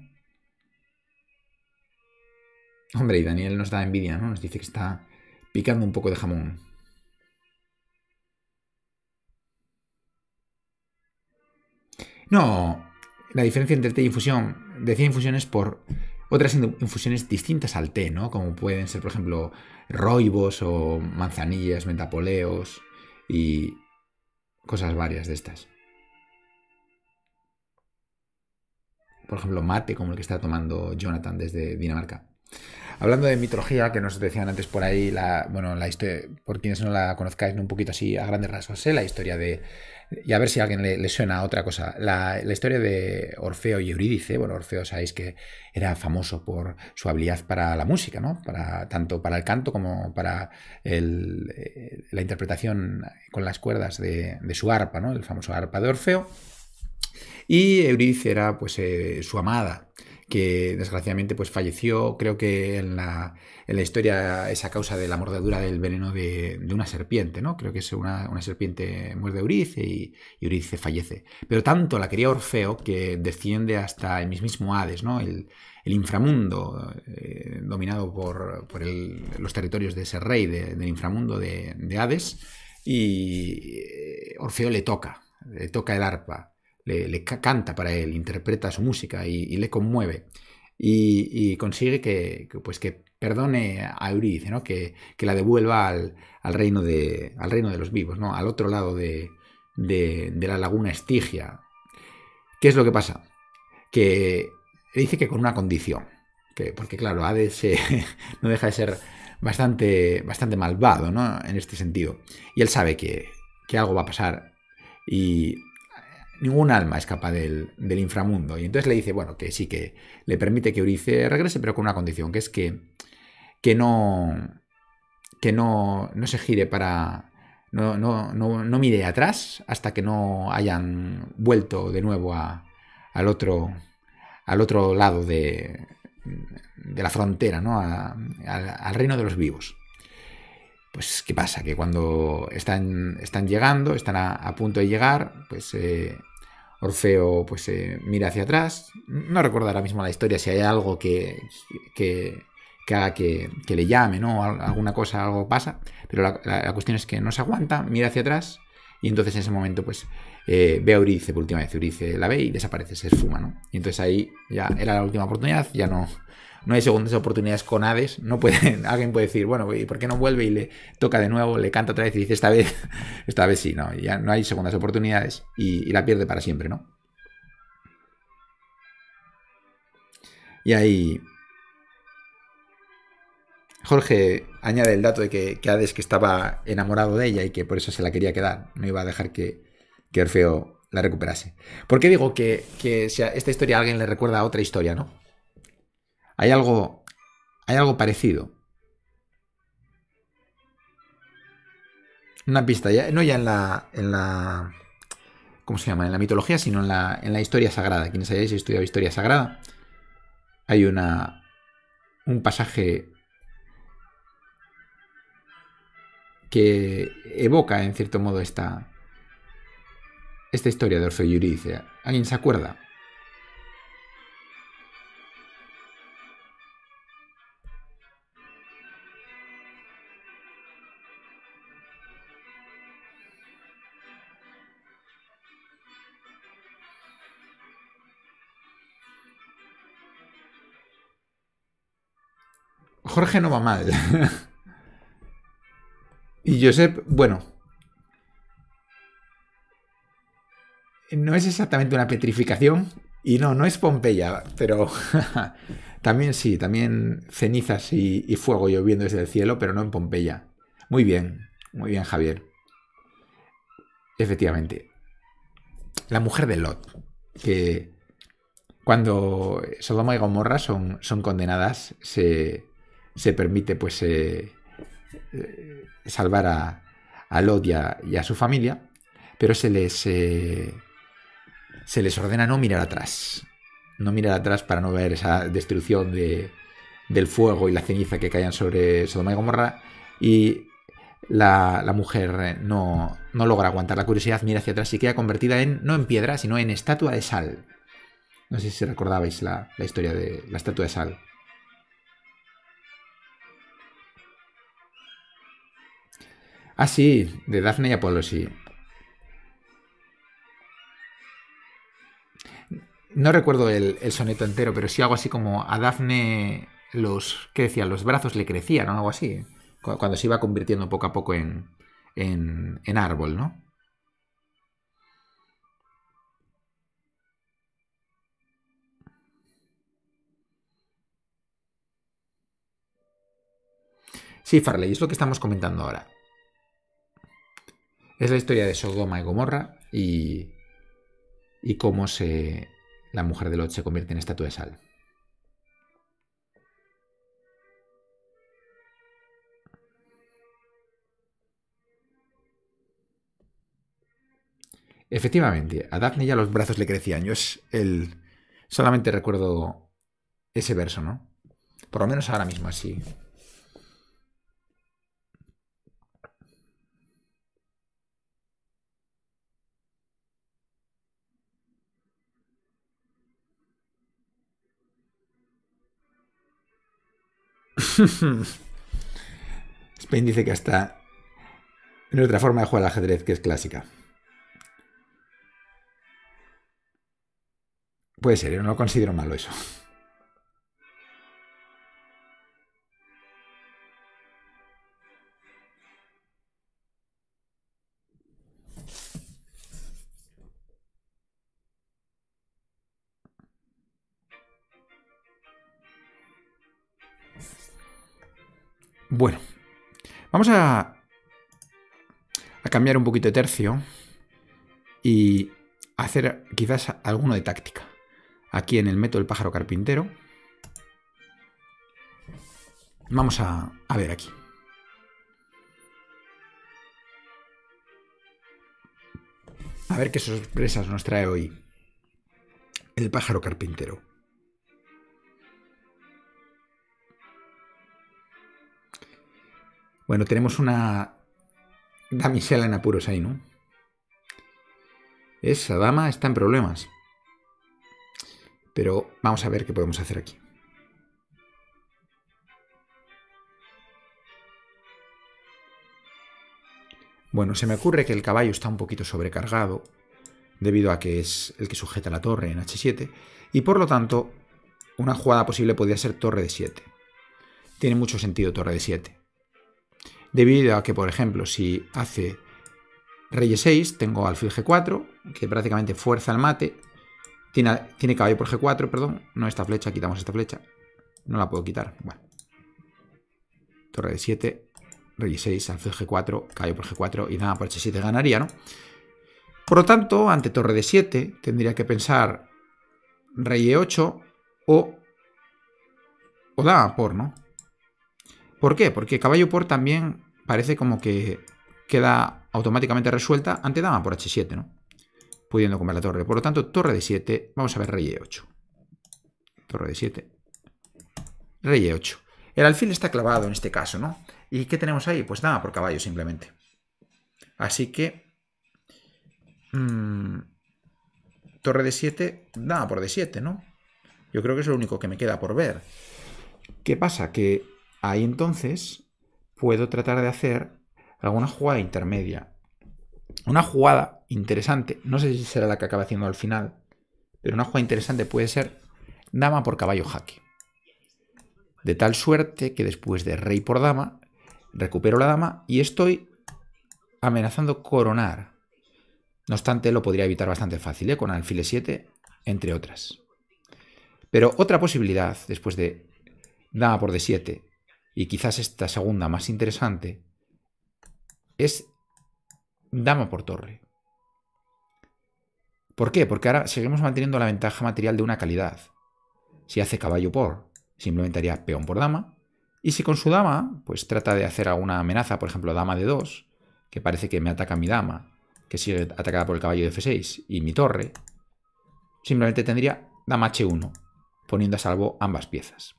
Hombre, y Daniel nos da envidia, ¿no? Nos dice que está picando un poco de jamón. No, la diferencia entre té e infusión. Decía infusiones por otras infusiones distintas al té, ¿no? Como pueden ser, por ejemplo, roibos o manzanillas, metapoleos y cosas varias de estas. por ejemplo, mate, como el que está tomando Jonathan desde Dinamarca. Hablando de mitología, que nos decían antes por ahí, la, bueno, la historia, por quienes no la conozcáis, un poquito así a grandes rasgos, la historia de. Y a ver si a alguien le, suena otra cosa. La, historia de Orfeo y Eurídice. Bueno, Orfeo sabéis que era famoso por su habilidad para la música, ¿no? Para, tanto para el canto como para eh, la interpretación con las cuerdas de, de su arpa, ¿no? El famoso arpa de Orfeo. Y Euridice era pues eh, su amada, que desgraciadamente pues falleció, creo que en la, historia es a causa de la mordedura del veneno de, una serpiente, ¿no? Creo que es una, serpiente muerde a Euridice y, y, fallece. Pero tanto la quería Orfeo que desciende hasta el mismo Hades, ¿no? El, inframundo eh, dominado por, los territorios de ese rey del inframundo de, de Hades y eh, Orfeo le toca, le toca el arpa le, canta para él, interpreta su música y, le conmueve. Y, consigue que, pues que perdone a Eurídice, ¿no? que, la devuelva al, reino de, al reino de los vivos, ¿no? al otro lado de, la laguna Estigia. ¿Qué es lo que pasa? Que dice que con una condición, que, porque claro, Hades eh, no deja de ser bastante, bastante malvado ¿no? en este sentido. Y él sabe que, que algo va a pasar y ningún alma escapa del, inframundo. Y entonces le dice, bueno, que sí, que le permite que Eurice regrese, pero con una condición, que es que, que no. que no, no se gire para. No, no, no, no mire atrás hasta que no hayan vuelto de nuevo al otro. al otro lado de. la frontera, ¿no? al, reino de los vivos pues ¿qué pasa? Que cuando están, están llegando, están a, punto de llegar, pues eh, Orfeo pues eh, mira hacia atrás. No recuerdo ahora mismo la historia, si hay algo que, haga que, le llame, ¿no? Alguna cosa, algo pasa. Pero la, cuestión es que no se aguanta, mira hacia atrás y entonces en ese momento pues eh, ve a Urize por última vez. Urize la ve y desaparece, se esfuma, ¿no? Y entonces ahí ya era la última oportunidad, ya no, no hay segundas oportunidades con Hades. No puede, alguien puede decir, bueno, por qué no vuelve y le toca de nuevo, le canta otra vez y dice, esta vez, esta vez sí, no, ya no hay segundas oportunidades y, la pierde para siempre, ¿no? Y ahí... Jorge añade el dato de que, Hades que estaba enamorado de ella y que por eso se la quería quedar, no iba a dejar que, que Orfeo la recuperase. ¿Por qué digo que, que esta historia a alguien le recuerda a otra historia, no? Hay algo, hay algo parecido. Una pista, no ya en la, en la... ¿Cómo se llama? En la mitología, sino en la, en la historia sagrada. Quienes hayáis estudiado historia sagrada, hay una, un pasaje que evoca en cierto modo esta, esta historia de Orfeo y Eurídice. ¿Alguien se acuerda? Jorge no va mal. y Josep, bueno. No es exactamente una petrificación. Y no, no es Pompeya, pero también sí, también cenizas y, fuego lloviendo desde el cielo, pero no en Pompeya. Muy bien, muy bien, Javier. Efectivamente. La mujer de Lot, que cuando Sodoma y Gomorra son, son condenadas, se, se permite pues eh, eh, salvar a, a y a, su familia, pero se les, eh, se les ordena no mirar atrás, no mirar atrás para no ver esa destrucción de, del fuego y la ceniza que caían sobre Sodoma y Gomorra y la, mujer no, no logra aguantar la curiosidad, mira hacia atrás y queda convertida en, no en piedra, sino en estatua de sal. No sé si recordabais la, la historia de la estatua de sal. Ah, sí, de Daphne y Apolo, sí. No recuerdo el, soneto entero, pero sí algo así como a Daphne los, ¿qué decía? Los brazos le crecían o algo así, cuando se iba convirtiendo poco a poco en, en, en árbol, ¿no? Sí, Farley, es lo que estamos comentando ahora. Es la historia de Sogoma y Gomorra y, cómo se, la mujer de Lot se convierte en estatua de sal. Efectivamente, a Daphne ya los brazos le crecían. Yo es el. Solamente recuerdo ese verso, ¿no? Por lo menos ahora mismo así. Spain dice que hasta en otra forma de jugar al ajedrez que es clásica. Puede ser, yo ¿eh? no lo considero malo eso. Bueno, vamos a, cambiar un poquito de tercio y hacer quizás alguno de táctica. Aquí en el método del pájaro carpintero. Vamos a, a ver aquí. A ver qué sorpresas nos trae hoy el pájaro carpintero. Bueno, tenemos una damisela en apuros ahí, ¿no? Esa dama está en problemas. Pero vamos a ver qué podemos hacer aquí. Bueno, se me ocurre que el caballo está un poquito sobrecargado debido a que es el que sujeta la torre en h7 y por lo tanto una jugada posible podría ser torre de 7. Tiene mucho sentido torre de 7 debido a que, por ejemplo, si hace rey 6, tengo alfil g4, que prácticamente fuerza el mate, tiene, tiene, caballo por g4, perdón, no esta flecha, quitamos esta flecha, no la puedo quitar, bueno. Torre de 7, rey 6, alfil g4, caballo por g4 y nada por h7 ganaría, ¿no? Por lo tanto, ante torre de 7 tendría que pensar rey e8 o, o dama por, ¿no? ¿Por qué? Porque caballo por también parece como que queda automáticamente resuelta ante dama por h7, ¿no? Pudiendo comer la torre. Por lo tanto, torre de 7, vamos a ver rey e8. Torre de 7, rey e8. El alfil está clavado en este caso, ¿no? ¿Y qué tenemos ahí? Pues dama por caballo simplemente. Así que... Mm, torre de 7, dama por d7, ¿no? Yo creo que es lo único que me queda por ver. ¿Qué pasa? Que Ahí entonces puedo tratar de hacer alguna jugada intermedia. Una jugada interesante, no sé si será la que acaba haciendo al final, pero una jugada interesante puede ser dama por caballo jaque. De tal suerte que después de rey por dama, recupero la dama y estoy amenazando coronar. No obstante, lo podría evitar bastante fácil, ¿eh? con alfil 7, entre otras. Pero otra posibilidad, después de dama por d7, y quizás esta segunda más interesante, es dama por torre. ¿Por qué? Porque ahora seguimos manteniendo la ventaja material de una calidad. Si hace caballo por, simplemente haría peón por dama. Y si con su dama, pues trata de hacer alguna amenaza, por ejemplo, dama de 2, que parece que me ataca mi dama, que sigue atacada por el caballo de F6, y mi torre, simplemente tendría dama H1, poniendo a salvo ambas piezas.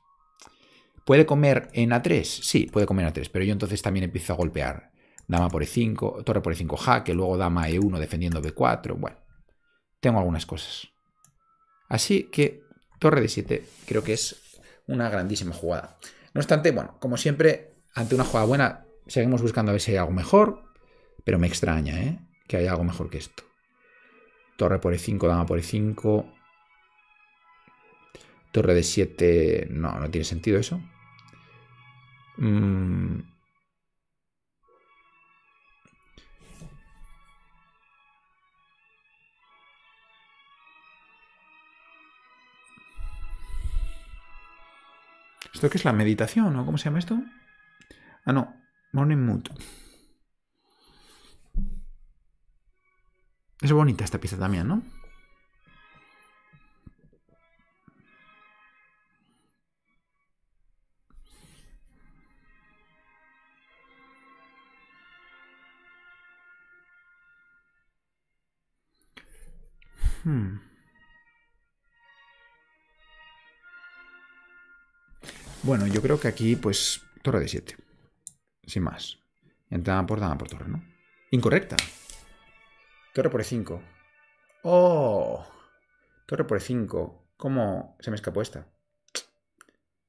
¿Puede comer en A3? Sí, puede comer en A3, pero yo entonces también empiezo a golpear. Dama por E5, torre por E5 jaque, luego dama E1 defendiendo B4. Bueno, tengo algunas cosas. Así que torre de 7 creo que es una grandísima jugada. No obstante, bueno, como siempre, ante una jugada buena, seguimos buscando a ver si hay algo mejor, pero me extraña, ¿eh? Que haya algo mejor que esto. Torre por E5, dama por E5, Torre de 7... No, no tiene sentido eso. Mm. ¿Esto que es la meditación o cómo se llama esto? Ah, no. Morning Mood. Es bonita esta pieza también, ¿no? Hmm. Bueno, yo creo que aquí, pues, torre de 7. Sin más. Entrada por dama por torre, ¿no? Incorrecta. Torre por 5 ¡Oh! Torre por 5 ¿Cómo se me escapó esta?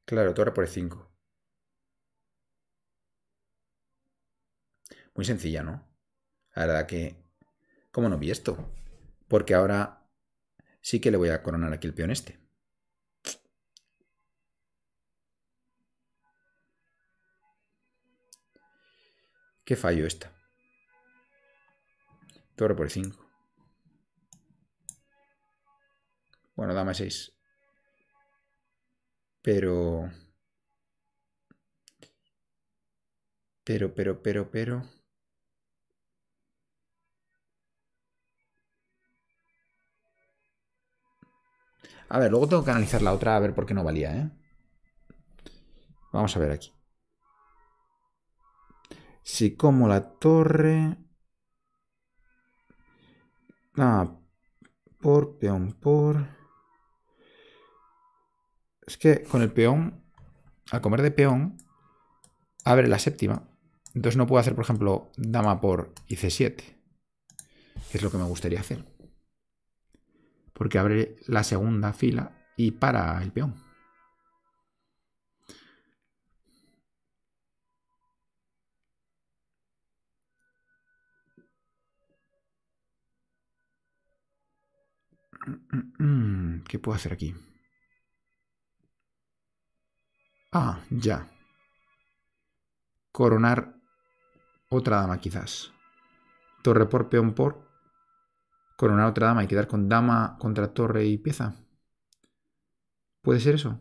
Claro, torre por 5 Muy sencilla, ¿no? La verdad que... ¿Cómo no vi esto? Porque ahora sí que le voy a coronar aquí el peón este. ¿Qué fallo esta? Torre por 5. Bueno, dama 6. Pero... Pero, pero, pero, pero... A ver, luego tengo que analizar la otra a ver por qué no valía, ¿eh? Vamos a ver aquí. Si como la torre... Ah, por, peón, por... Es que con el peón, al comer de peón, abre la séptima. Entonces no puedo hacer, por ejemplo, dama por y c7. Que es lo que me gustaría hacer porque abre la segunda fila y para el peón. ¿Qué puedo hacer aquí? Ah, ya. Coronar otra dama quizás. Torre por peón por coronar otra dama y quedar con dama contra torre y pieza. ¿Puede ser eso?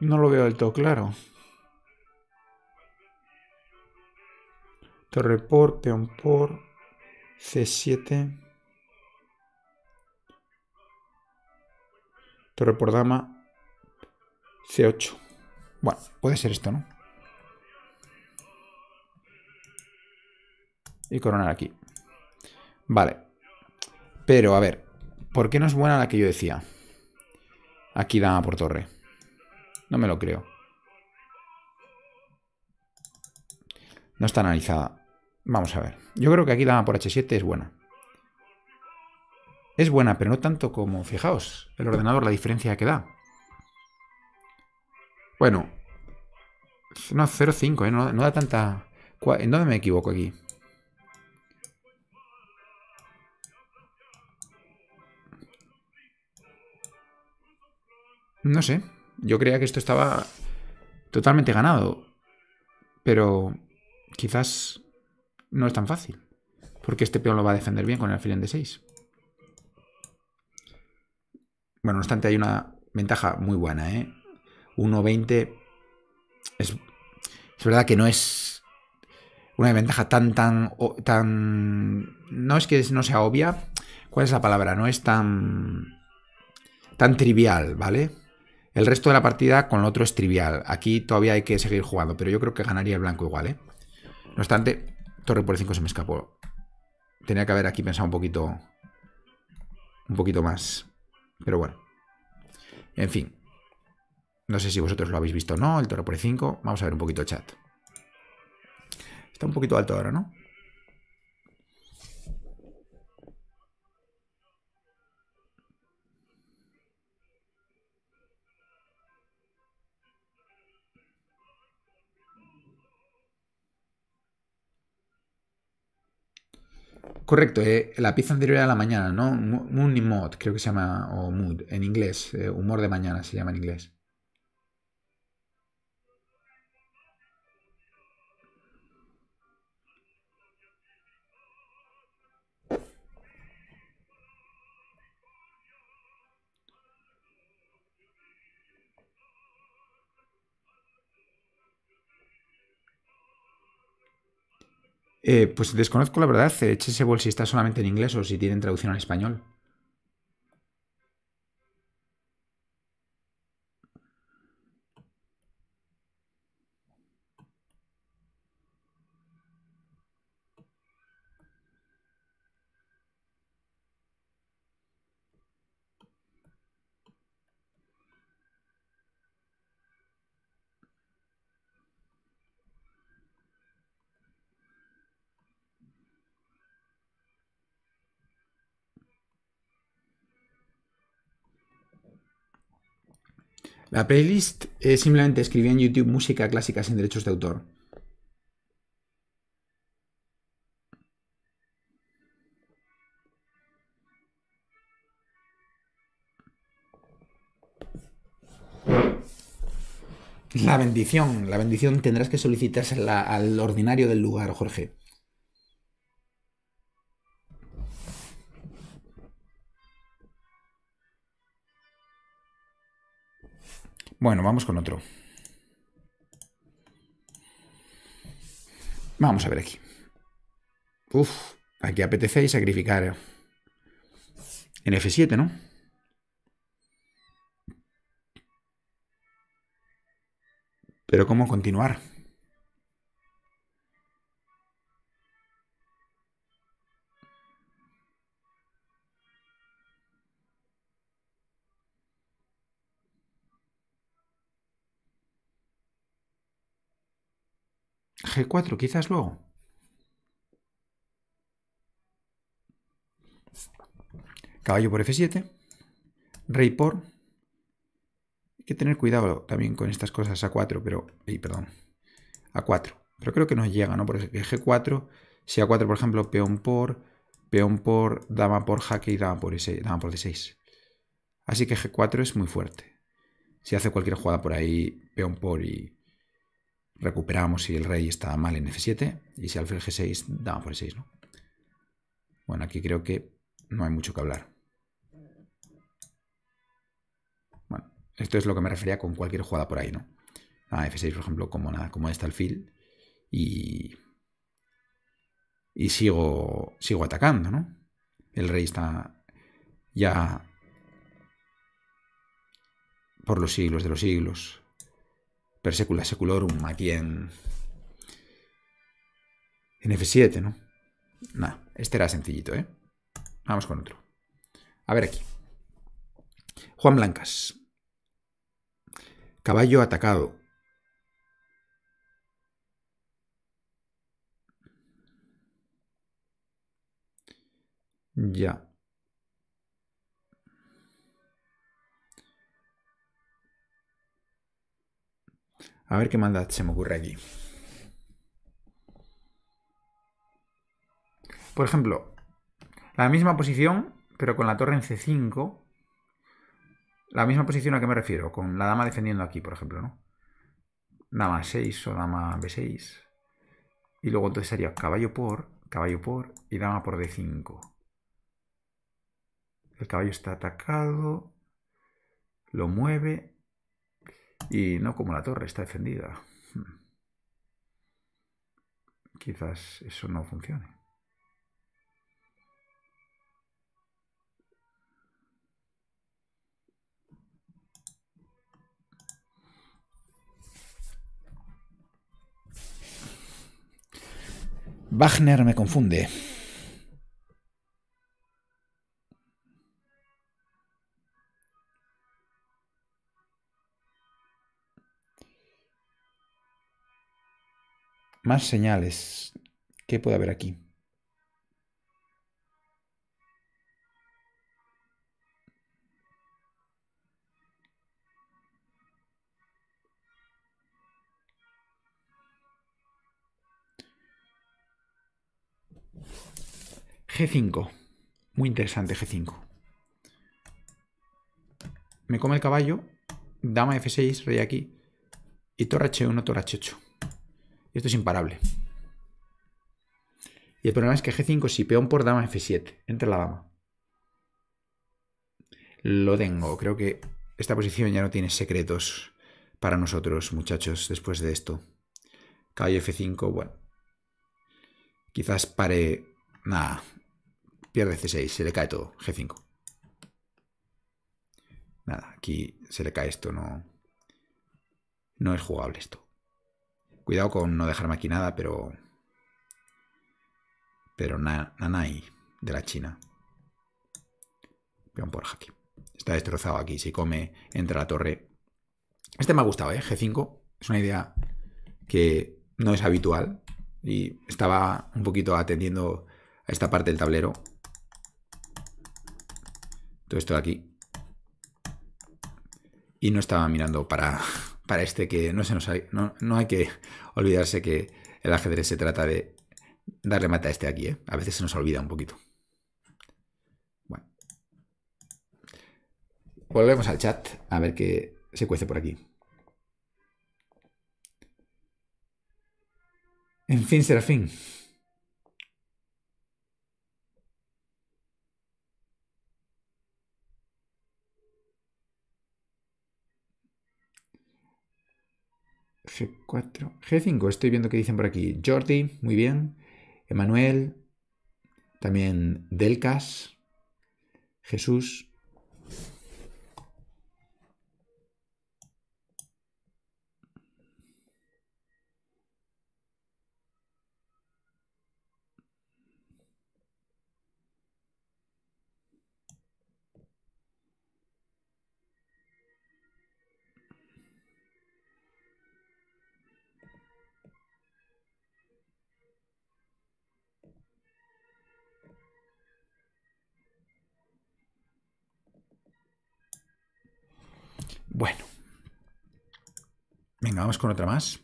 No lo veo del todo claro. Torre por, peón por, C7. Torre por dama, C8. Bueno, puede ser esto, ¿no? Y coronar aquí. Vale. Pero, a ver, ¿por qué no es buena la que yo decía? Aquí dama por torre. No me lo creo. No está analizada. Vamos a ver. Yo creo que aquí dama por H7 es buena. Es buena, pero no tanto como, fijaos, el ordenador, la diferencia que da. Bueno. No, 0,5, ¿eh? no, no da tanta... ¿En dónde me equivoco aquí? No sé. Yo creía que esto estaba totalmente ganado, pero quizás no es tan fácil, porque este peón lo va a defender bien con el alfil en d6. Bueno, no obstante, hay una ventaja muy buena, ¿eh? 1.20 es, es verdad que no es una ventaja tan, tan, tan... No es que no sea obvia. ¿Cuál es la palabra? No es tan... tan trivial, ¿vale? El resto de la partida con lo otro es trivial. Aquí todavía hay que seguir jugando, pero yo creo que ganaría el blanco igual, ¿eh? No obstante, torre por el 5 se me escapó. Tenía que haber aquí pensado un poquito... Un poquito más. Pero bueno. En fin. No sé si vosotros lo habéis visto o no, el torre por el 5. Vamos a ver un poquito el chat. Está un poquito alto ahora, ¿no? Correcto, eh, la pieza anterior a la mañana, ¿no? Mood, creo que se llama, o Mood en inglés, eh, humor de mañana se llama en inglés. Eh, pues desconozco la verdad, eh, bol si está solamente en inglés o si tienen traducción al español. La playlist es simplemente escribía en YouTube música clásica sin derechos de autor. La bendición, la bendición tendrás que solicitársela al ordinario del lugar, Jorge. Bueno, vamos con otro. Vamos a ver aquí. Uf, aquí apetece sacrificar en F7, ¿no? Pero ¿cómo continuar? G4, quizás luego. Caballo por F7. Rey por. Hay que tener cuidado también con estas cosas a 4, pero. Ay, perdón. A 4. Pero creo que nos llega, ¿no? Porque G4. Si a 4, por ejemplo, peón por. Peón por. Dama por jaque y dama por, ese dama por D6. Así que G4 es muy fuerte. Si hace cualquier jugada por ahí, peón por y Recuperamos si el rey está mal en f7 y si alfil g6 da por e6, ¿no? Bueno, aquí creo que no hay mucho que hablar. Bueno, esto es lo que me refería con cualquier jugada por ahí, ¿no? A f6, por ejemplo, como, nada, como este alfil y, y sigo, sigo atacando, ¿no? El rey está ya por los siglos de los siglos per secula seculorum aquí en, en F7, ¿no? Nada, este era sencillito, ¿eh? Vamos con otro. A ver aquí. Juan Blancas. Caballo atacado. Ya. A ver qué maldad se me ocurre allí. Por ejemplo, la misma posición, pero con la torre en C5. La misma posición a que me refiero, con la dama defendiendo aquí, por ejemplo, ¿no? Dama 6 o dama B6. Y luego entonces sería caballo por, caballo por y dama por D5. El caballo está atacado, lo mueve y no como la torre está defendida. Hmm. Quizás eso no funcione. Wagner me confunde. Más señales. ¿Qué puede haber aquí? G5. Muy interesante G5. Me come el caballo. Dama F6, rey aquí. Y torre H1, torre H8. Esto es imparable. Y el problema es que G5 si peón por dama F7. entre la dama. Lo tengo. Creo que esta posición ya no tiene secretos para nosotros, muchachos, después de esto. Caballo F5, bueno. Quizás pare... Nada. Pierde C6, se le cae todo. G5. Nada, aquí se le cae esto, no... No es jugable esto. Cuidado con no dejar maquinada, nada, pero... Pero Nanai, de la China. Peón por aquí. Está destrozado aquí. Si come, entra la torre. Este me ha gustado, ¿eh? G5. Es una idea que no es habitual. Y estaba un poquito atendiendo a esta parte del tablero. Todo esto de aquí. Y no estaba mirando para para este que no, se nos hay, no, hay que olvidarse que el ajedrez se trata de darle mata a este aquí. ¿eh? A veces se nos olvida un poquito. Bueno. Volvemos al chat a ver qué se cuece por aquí. En fin, será fin. g 4 G5, estoy viendo que dicen por aquí. Jordi, muy bien. Emanuel. También Delcas. Jesús. Vamos con otra más.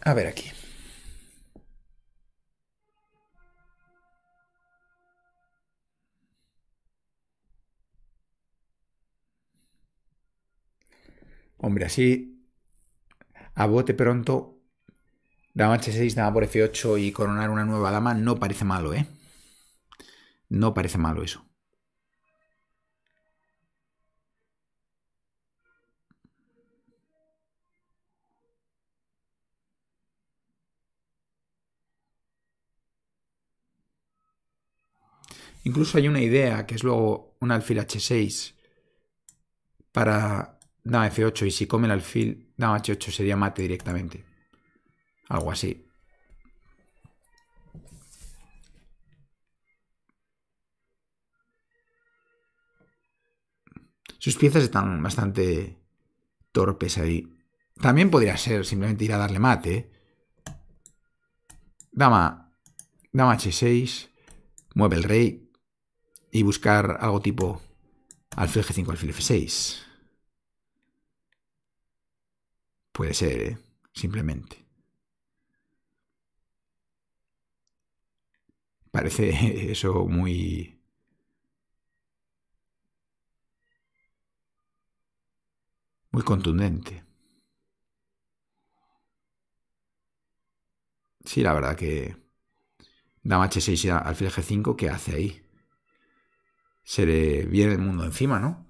A ver aquí. Hombre, así a bote pronto, dama h6, dama por f8 y coronar una nueva dama no parece malo, ¿eh? No parece malo eso. Incluso hay una idea que es luego un alfil h6 para dama F8. Y si come el alfil... dama H8 sería mate directamente. Algo así. Sus piezas están bastante torpes ahí. También podría ser simplemente ir a darle mate. Dama, dama H6, mueve el rey y buscar algo tipo alfil G5, alfil F6. Puede ser, ¿eh? Simplemente. Parece eso muy... muy contundente. Sí, la verdad que dama h6 y alfil g5, ¿qué hace ahí? Se le viene el mundo encima, ¿no?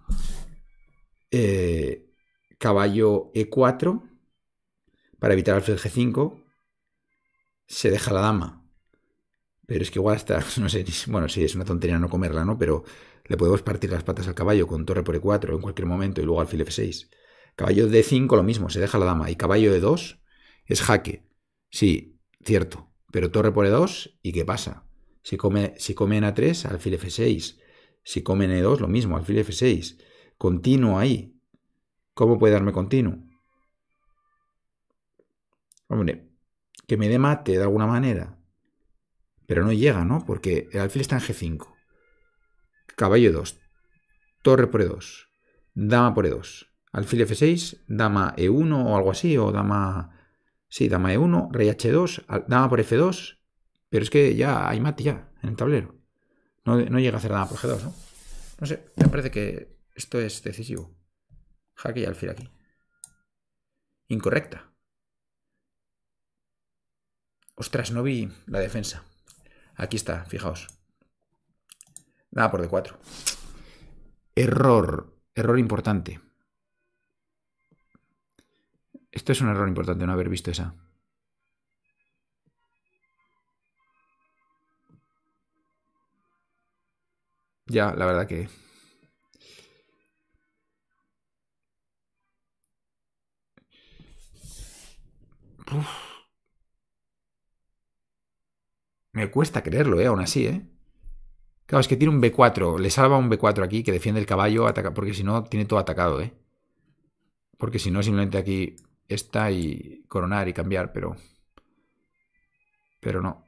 Eh, caballo e4 para evitar alfil g5, se deja la dama. Pero es que igual hasta, no sé, bueno, sí, es una tontería no comerla, ¿no? Pero le podemos partir las patas al caballo con torre por e4 en cualquier momento y luego alfil f6. Caballo d5 lo mismo, se deja la dama. Y caballo e2 es jaque. Sí, cierto. Pero torre por e2 y ¿qué pasa? Si come, si come en a3, alfil f6. Si come en e2, lo mismo, alfil f6. Continuo ahí. ¿Cómo puede darme continuo? hombre, que me dé mate de alguna manera. Pero no llega, ¿no? Porque el alfil está en G5. Caballo 2. Torre por E2. Dama por E2. Alfil F6, dama E1 o algo así, o dama... Sí, dama E1, rey H2, dama por F2. Pero es que ya hay mate ya en el tablero. No, no llega a hacer dama por G2, ¿no? No sé, me parece que esto es decisivo. Jaque y alfil aquí. Incorrecta. Ostras, no vi la defensa. Aquí está, fijaos. Nada por D4. Error. Error importante. Esto es un error importante, no haber visto esa. Ya, la verdad que... Me cuesta creerlo, ¿eh? Aún así, ¿eh? Claro, es que tiene un B4. Le salva un B4 aquí que defiende el caballo, ataca, porque si no, tiene todo atacado, ¿eh? Porque si no, simplemente aquí está y coronar y cambiar, pero... Pero no.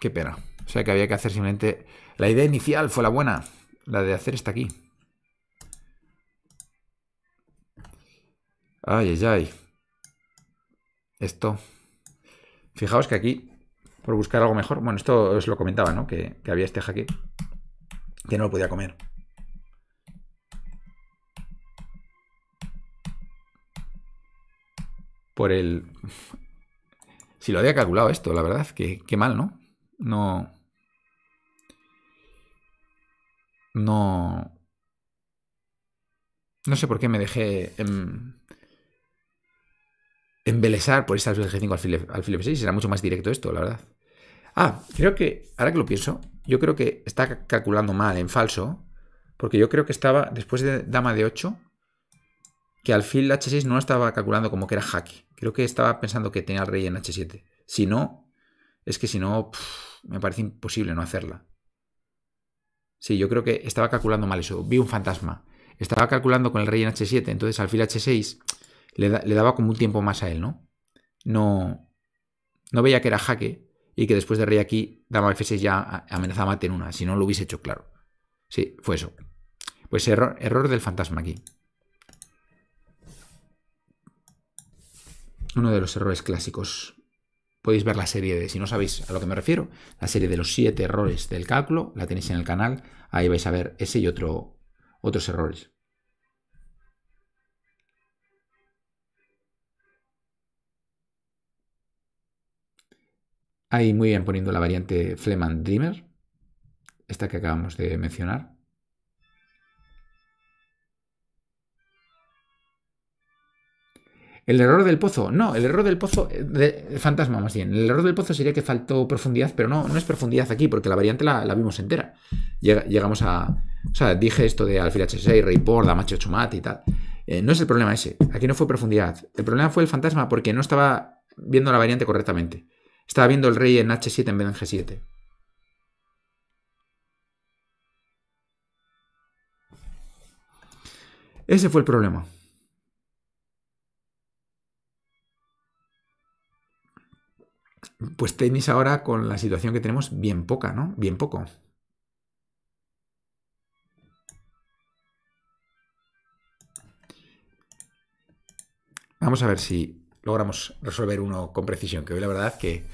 Qué pena. O sea que había que hacer simplemente... La idea inicial fue la buena. La de hacer esta aquí. Ay, ay, ay. Esto. Fijaos que aquí por buscar algo mejor. Bueno, esto os lo comentaba, ¿no? Que, había este jaque que no lo podía comer. Por el... Si lo había calculado esto, la verdad, que, mal, ¿no? No... No... No sé por qué me dejé embelezar embelesar por alfil al 5 al alfil F6. Era mucho más directo esto, la verdad. Ah, creo que, ahora que lo pienso, yo creo que está calculando mal, en falso, porque yo creo que estaba, después de dama de 8, que alfil h6 no estaba calculando como que era jaque. Creo que estaba pensando que tenía el rey en h7. Si no, es que si no, me parece imposible no hacerla. Sí, yo creo que estaba calculando mal eso. Vi un fantasma. Estaba calculando con el rey en h7, entonces alfil h6 le, le daba como un tiempo más a él, ¿no? No, no veía que era jaque y que después de rey aquí dama f6 ya amenazaba a en una, si no lo hubiese hecho claro. Sí, fue eso. Pues error, error del fantasma aquí. Uno de los errores clásicos. Podéis ver la serie de, si no sabéis a lo que me refiero, la serie de los siete errores del cálculo, la tenéis en el canal, ahí vais a ver ese y otro, otros errores. Ahí muy bien poniendo la variante Fleman Dreamer, esta que acabamos de mencionar. El error del pozo, no, el error del pozo, eh, de, eh, fantasma más bien, el error del pozo sería que faltó profundidad, pero no, no es profundidad aquí, porque la variante la, vimos entera. llegamos a, o sea, dije esto de alfil H6, rey por, macho mat y tal. Eh, no es el problema ese, aquí no fue profundidad, el problema fue el fantasma porque no estaba viendo la variante correctamente. Estaba viendo el rey en h7 en vez de en g7. Ese fue el problema. Pues tenis ahora con la situación que tenemos bien poca, ¿no? Bien poco. Vamos a ver si logramos resolver uno con precisión, que hoy la verdad que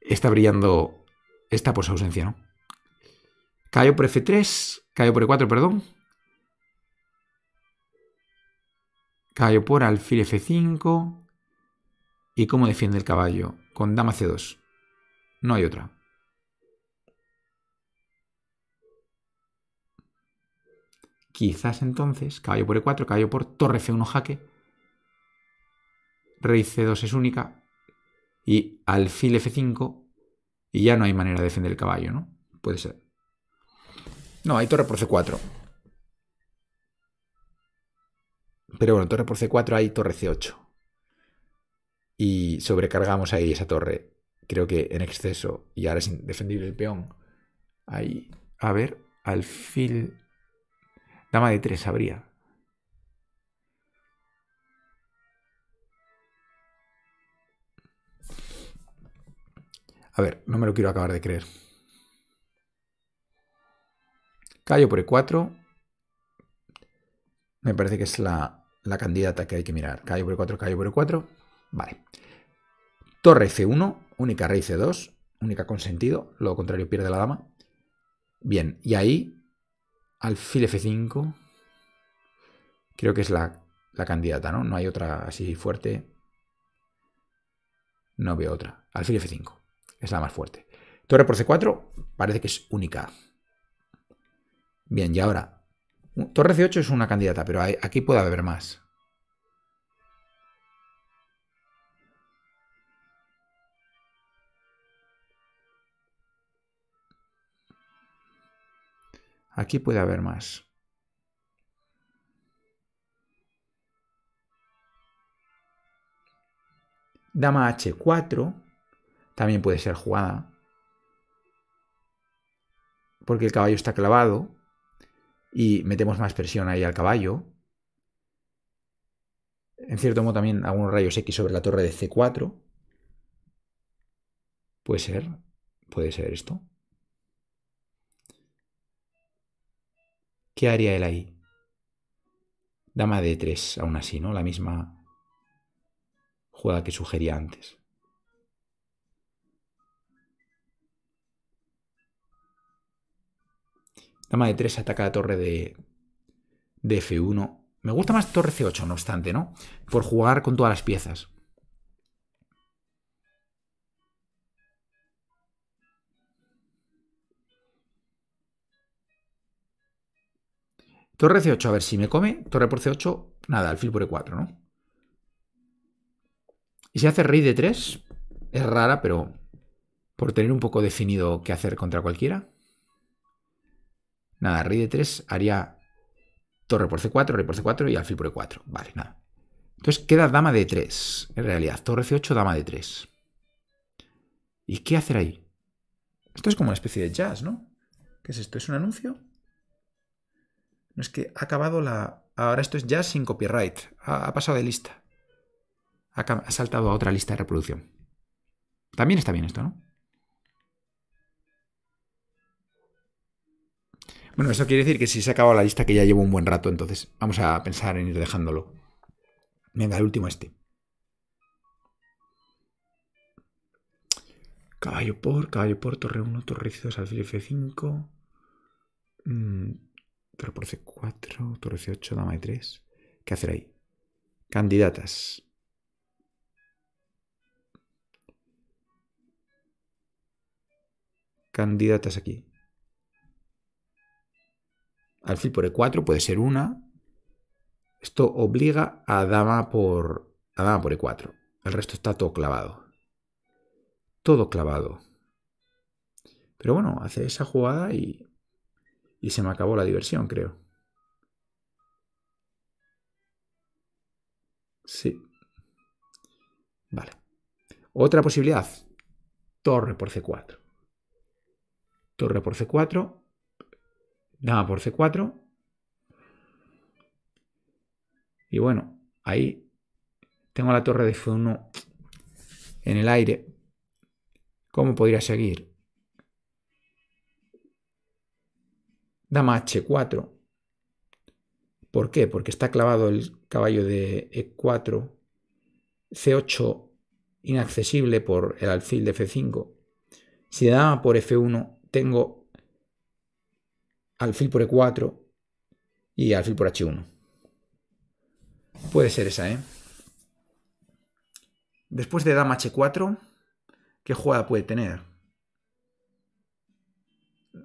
está brillando esta por su ausencia, ¿no? Cayo por F3, Cayo por E4, perdón. Cayo por alfil F5. ¿Y cómo defiende el caballo? Con dama C2. No hay otra. Quizás entonces, caballo por E4, caballo por torre F1 jaque rey c2 es única y alfil f5 y ya no hay manera de defender el caballo, ¿no? Puede ser. No, hay torre por c4. Pero bueno, torre por c4 hay torre c8. Y sobrecargamos ahí esa torre. Creo que en exceso. Y ahora es indefendible el peón. Ahí. A ver, alfil. Dama de 3 habría. A ver, no me lo quiero acabar de creer. Callo por E4. Me parece que es la, candidata que hay que mirar. Callo por E4, callo por E4. Vale. Torre C1, única rey C2, única sentido. lo contrario pierde la dama. Bien, y ahí alfil F5 creo que es la, la, candidata, ¿no? No hay otra así fuerte. No veo otra. Alfil F5 es la más fuerte. Torre por C4 parece que es única. Bien, y ahora. Torre C8 es una candidata, pero aquí puede haber más. Aquí puede haber más. Dama H4 también puede ser jugada. Porque el caballo está clavado y metemos más presión ahí al caballo. En cierto modo también algunos rayos X sobre la torre de C4. Puede ser, puede ser esto. ¿Qué haría él ahí? Dama de 3, aún así, ¿no? La misma jugada que sugería antes. Dama de 3 ataca la torre de, F1. Me gusta más torre C8, no obstante, ¿no? Por jugar con todas las piezas. Torre C8, a ver si me come. Torre por C8, nada, alfil por E4, ¿no? Y si hace rey de 3, es rara, pero por tener un poco definido qué hacer contra cualquiera. Nada, rey de 3 haría torre por c4, rey por c4 y alfil por e4. Vale, nada. Entonces queda dama de 3. En realidad, torre c8, dama de 3. ¿Y qué hacer ahí? Esto es como una especie de jazz, ¿no? ¿Qué es esto? ¿Es un anuncio? No es que ha acabado la... Ahora esto es jazz sin copyright. Ha, pasado de lista. ha saltado a otra lista de reproducción. También está bien esto, ¿no? Bueno, eso quiere decir que si se ha acabado la lista, que ya llevo un buen rato, entonces vamos a pensar en ir dejándolo. Venga, el último este. Caballo por, caballo por, torre 1, torre 2, alfil F5. torre por C4, torre C8, dama E3. ¿Qué hacer ahí? Candidatas. Candidatas aquí alfil por e4 puede ser una. Esto obliga a dama por, dama por e4. El resto está todo clavado. Todo clavado. Pero bueno, hace esa jugada y, y se me acabó la diversión, creo. Sí. Vale. Otra posibilidad. Torre por C4. Torre por C4 dama por c4. Y bueno, ahí tengo la torre de f1 en el aire. ¿Cómo podría seguir? Dama h4. ¿Por qué? Porque está clavado el caballo de e4, c8 inaccesible por el alfil de f5. Si dama por f1 tengo alfil por e4 y alfil por h1. Puede ser esa, ¿eh? Después de dama h4, ¿qué jugada puede tener?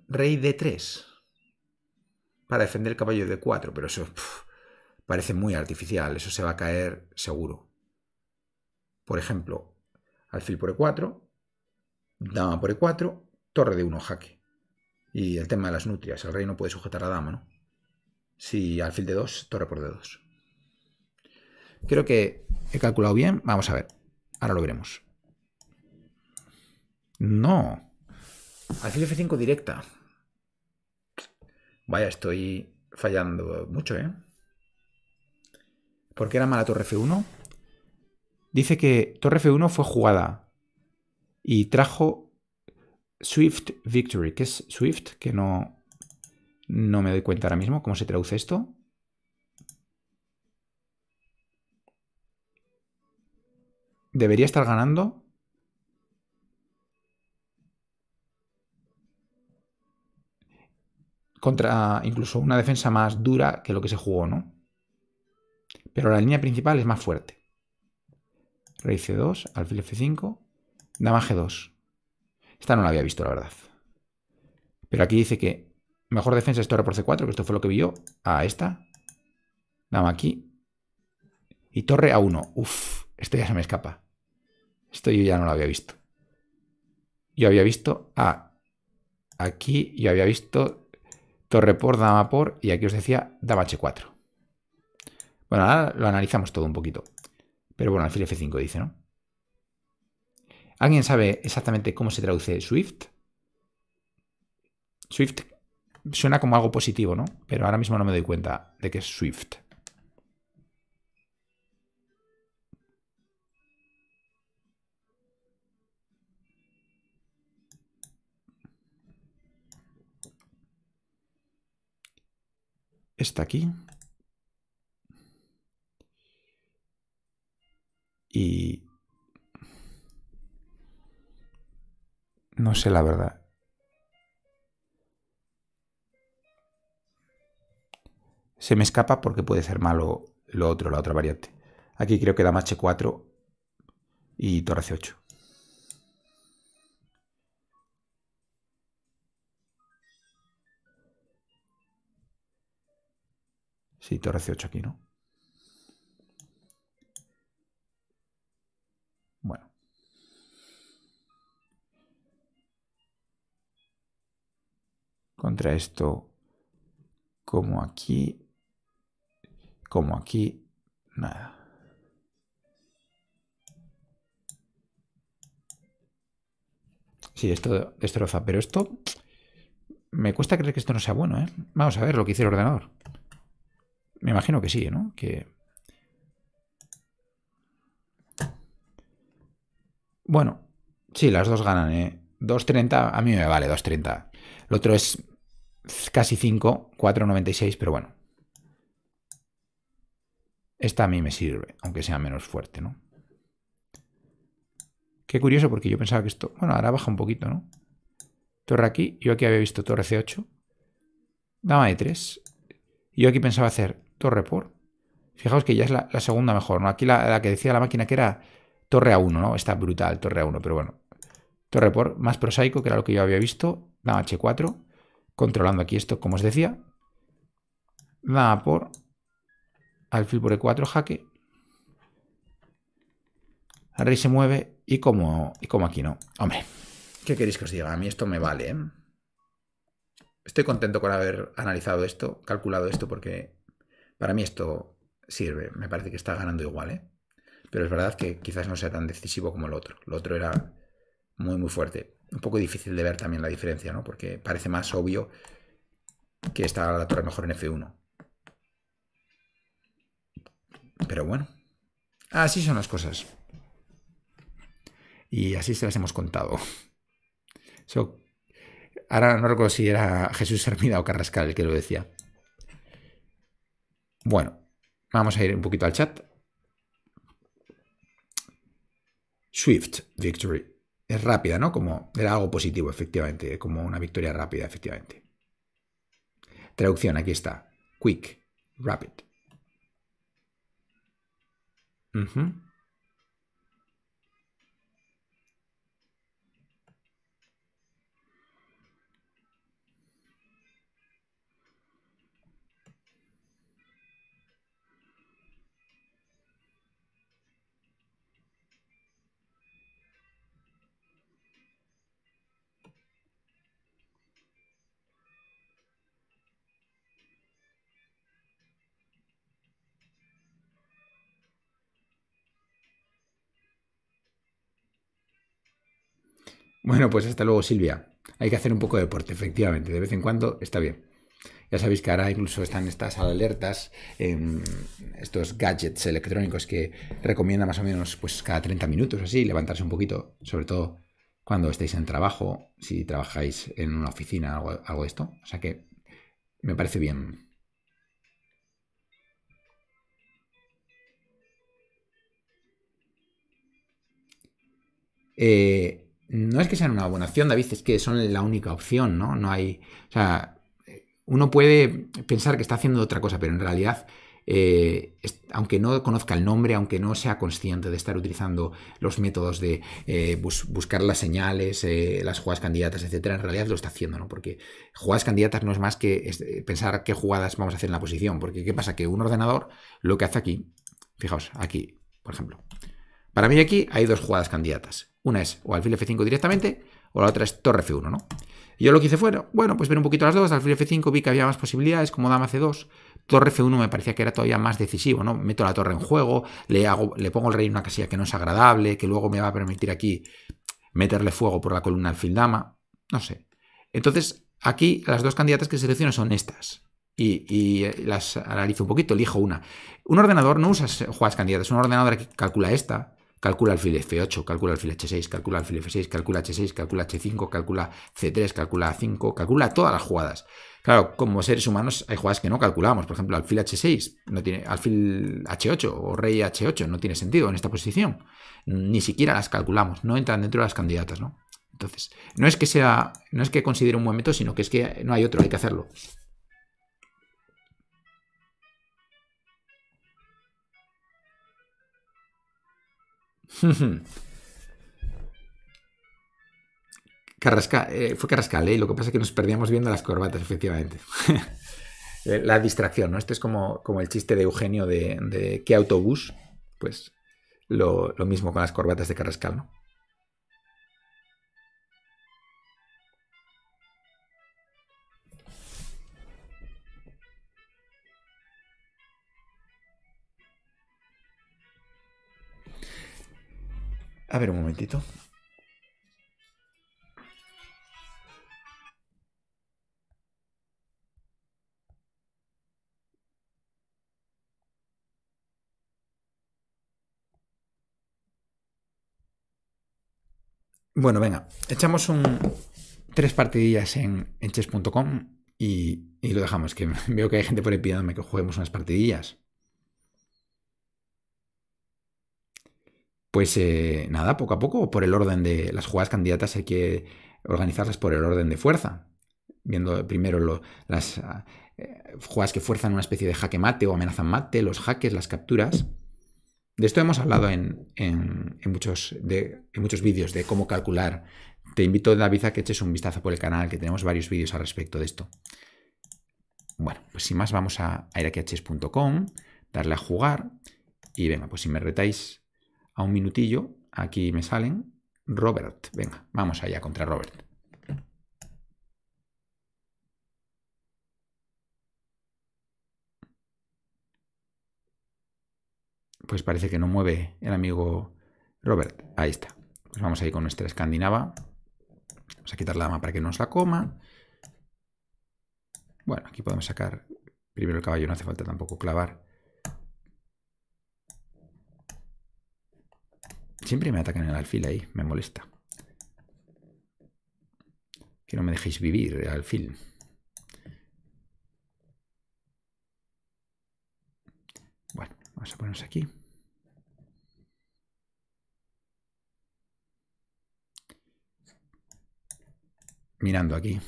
Rey d3 para defender el caballo de 4, e pero eso parece muy artificial, eso se va a caer seguro. Por ejemplo, alfil por e4, dama por e4, torre de 1 jaque. Y el tema de las nutrias. El rey no puede sujetar a dama, ¿no? Si alfil de 2, torre por de 2 Creo que he calculado bien. Vamos a ver. Ahora lo veremos. No. Alfil F5 directa. Vaya, estoy fallando mucho, ¿eh? ¿Por qué era mala torre F1? Dice que torre F1 fue jugada y trajo Swift Victory. ¿Qué es Swift? Que no, no me doy cuenta ahora mismo cómo se traduce esto. Debería estar ganando. Contra incluso una defensa más dura que lo que se jugó, ¿no? Pero la línea principal es más fuerte. Rey C2, alfil F5, dama G2. Esta no la había visto, la verdad. Pero aquí dice que mejor defensa es torre por C4, que esto fue lo que vi yo. A esta. Dama aquí. Y torre A1. Uf, esto ya se me escapa. Esto yo ya no lo había visto. Yo había visto A. Aquí yo había visto torre por, dama por, y aquí os decía dama H4. Bueno, ahora lo analizamos todo un poquito. Pero bueno, alfil F5 dice, ¿no? ¿Alguien sabe exactamente cómo se traduce Swift? Swift suena como algo positivo, ¿no? Pero ahora mismo no me doy cuenta de que es Swift. Está aquí. Y No sé la verdad. Se me escapa porque puede ser malo lo otro, la otra variante. Aquí creo que dama h4 y torre c8. Sí, torre c8 aquí, ¿no? contra esto como aquí, como aquí, nada. Sí, esto destroza, pero esto me cuesta creer que esto no sea bueno, ¿eh? Vamos a ver lo que hice el ordenador. Me imagino que sí, ¿eh? ¿no? Que... Bueno, sí, las dos ganan, ¿eh? 2.30, a mí me vale 2.30. El otro es casi 5, 4.96, pero bueno. Esta a mí me sirve, aunque sea menos fuerte, ¿no? Qué curioso, porque yo pensaba que esto... Bueno, ahora baja un poquito, ¿no? Torre aquí, yo aquí había visto torre C8. Dama de 3. Yo aquí pensaba hacer torre por. Fijaos que ya es la, segunda mejor, ¿no? Aquí la, la, que decía la máquina que era torre A1, ¿no? Está brutal, torre A1, pero bueno. Torre por más prosaico, que era lo que yo había visto. Dama H4, controlando aquí esto, como os decía. Dama por alfil por E4, jaque. Array rey se mueve y como, y como aquí no. Hombre, ¿qué queréis que os diga? A mí esto me vale, ¿eh? Estoy contento con haber analizado esto, calculado esto, porque para mí esto sirve. Me parece que está ganando igual, ¿eh? Pero es verdad que quizás no sea tan decisivo como el otro. Lo otro era muy, muy fuerte. Un poco difícil de ver también la diferencia, ¿no? Porque parece más obvio que está la torre mejor en F1. Pero bueno, así son las cosas. Y así se las hemos contado. ahora no recuerdo si era Jesús Hermida o Carrascal el que lo decía. Bueno, vamos a ir un poquito al chat. Swift Victory es rápida, ¿no? Como era algo positivo, efectivamente, como una victoria rápida, efectivamente. Traducción, aquí está. Quick, rapid. Bueno, pues hasta luego, Silvia. Hay que hacer un poco de deporte, efectivamente. De vez en cuando está bien. Ya sabéis que ahora incluso están estas alertas, estos gadgets electrónicos que recomienda más o menos pues, cada 30 minutos así, levantarse un poquito, sobre todo cuando estéis en trabajo, si trabajáis en una oficina, algo, algo de esto. O sea que me parece bien. Eh, no es que sean una buena opción, David, es que son la única opción, ¿no? No hay. O sea, uno puede pensar que está haciendo otra cosa, pero en realidad. Eh, aunque no conozca el nombre, aunque no sea consciente de estar utilizando los métodos de eh, buscar las señales, eh, las jugadas candidatas, etcétera, en realidad lo está haciendo, ¿no? Porque jugadas candidatas no es más que pensar qué jugadas vamos a hacer en la posición, porque ¿qué pasa? Que un ordenador lo que hace aquí, fijaos, aquí, por ejemplo, para mí aquí hay dos jugadas candidatas. Una es o alfil F5 directamente o la otra es torre F1, ¿no? yo lo que hice fue, bueno, pues ver un poquito las dos, alfil F5 vi que había más posibilidades, como dama C2, torre F1 me parecía que era todavía más decisivo, ¿no? Meto la torre en juego, le, hago, le pongo el rey en una casilla que no es agradable, que luego me va a permitir aquí meterle fuego por la columna alfil dama, no sé. Entonces, aquí las dos candidatas que selecciono son estas. Y, eh, las analizo un poquito, elijo una. Un ordenador no usa jugadas candidatas, un ordenador que calcula esta, Calcula alfil F8, calcula alfil H6, calcula alfil F6, calcula H6, calcula H5, calcula C3, calcula A5, calcula todas las jugadas. Claro, como seres humanos hay jugadas que no calculamos. Por ejemplo, alfil H6, no tiene, alfil H8 o rey H8 no tiene sentido en esta posición. Ni siquiera las calculamos, no entran dentro de las candidatas, ¿no? Entonces, no es que sea, no es que considere un momento, sino que es que no hay otro, hay que hacerlo. Eh, fue Carrascal, ¿eh? lo que pasa es que nos perdíamos viendo las corbatas, efectivamente. la distracción, ¿no? Este es como, como el chiste de Eugenio de, de qué autobús, pues lo, lo mismo con las corbatas de Carrascal, ¿no? A ver un momentito. Bueno, venga, echamos un, tres partidillas en, chess.com y, y, lo dejamos, que veo que hay gente por ahí pidiéndome que juguemos unas partidillas. Pues eh, nada, poco a poco, por el orden de las jugadas candidatas hay que organizarlas por el orden de fuerza. Viendo primero las ah, eh, jugadas que fuerzan una especie de jaque mate o amenazan mate, los jaques, las capturas. De esto hemos hablado en, muchos, muchos vídeos de cómo calcular. Te invito, David, a que eches un vistazo por el canal, que tenemos varios vídeos al respecto de esto. Bueno, pues sin más vamos a airakhs.com, darle a jugar y venga, pues si me retáis a un minutillo. Aquí me salen. Robert, venga, vamos allá contra Robert. Pues parece que no mueve el amigo Robert. Ahí está. Pues vamos a ir con nuestra escandinava. Vamos a quitar la dama para que no nos la coma. Bueno, aquí podemos sacar primero el caballo, no hace falta tampoco clavar Siempre me atacan el alfil ahí, me molesta. Que no me dejéis vivir, alfil. Bueno, vamos a ponernos aquí. Mirando aquí.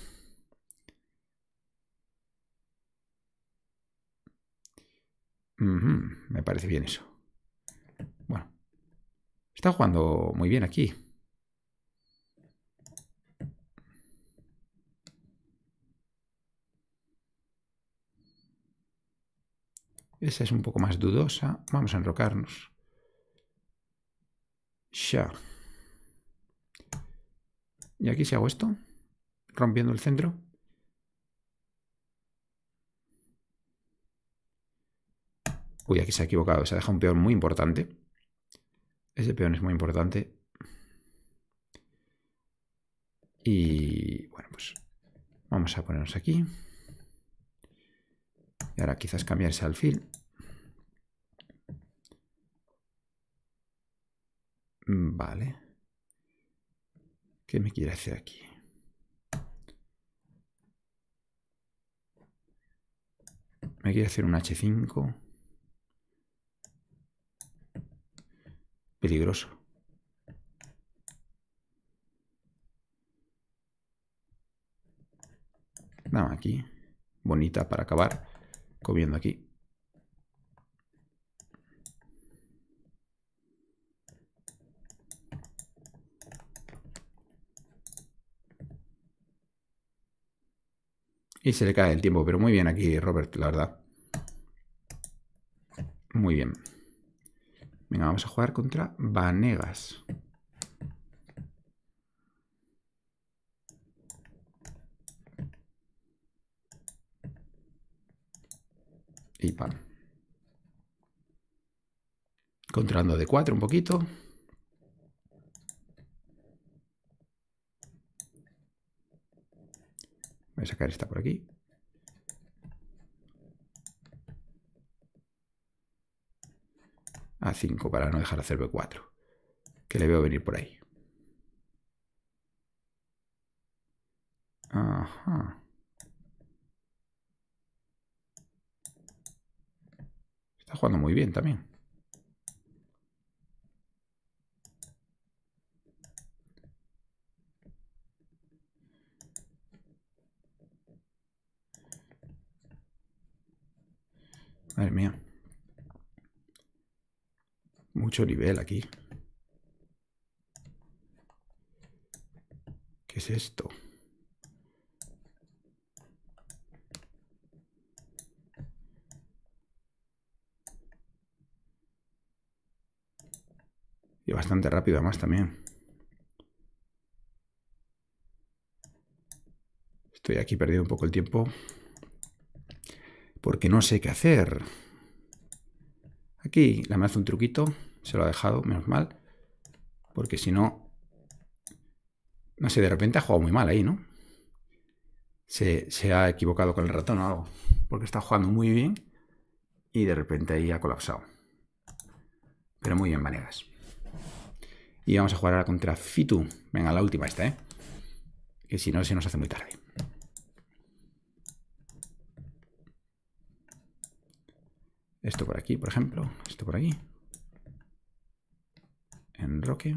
me parece bien eso. Está jugando muy bien aquí. Esa es un poco más dudosa. Vamos a enrocarnos. Ya. Y aquí si hago esto, rompiendo el centro. Uy, aquí se ha equivocado. Se ha dejado un peor muy importante. Ese peón es muy importante. Y bueno, pues vamos a ponernos aquí. Y ahora quizás cambiarse al alfil. Vale. ¿Qué me quiere hacer aquí? Me quiere hacer un H5. peligroso. nada aquí. Bonita para acabar comiendo aquí. Y se le cae el tiempo, pero muy bien aquí, Robert, la verdad. Muy bien. Venga, vamos a jugar contra Vanegas. Y pan. Contrando de cuatro un poquito. Voy a sacar esta por aquí. A5 para no dejar hacer B4. Que le veo venir por ahí. Ajá. Está jugando muy bien también. Madre mía. Mucho nivel aquí. ¿Qué es esto? Y bastante rápido además también. Estoy aquí perdiendo un poco el tiempo. Porque no sé qué hacer. Aquí la me hace un truquito, se lo ha dejado, menos mal, porque si no, no sé, de repente ha jugado muy mal ahí, ¿no? Se, ha equivocado con el ratón o algo, porque está jugando muy bien y de repente ahí ha colapsado. Pero muy bien, Vanegas. Y vamos a jugar ahora contra Fitu. Venga, la última esta, ¿eh? Que si no, se nos hace muy tarde. Esto por aquí, por ejemplo. Esto por aquí. roque.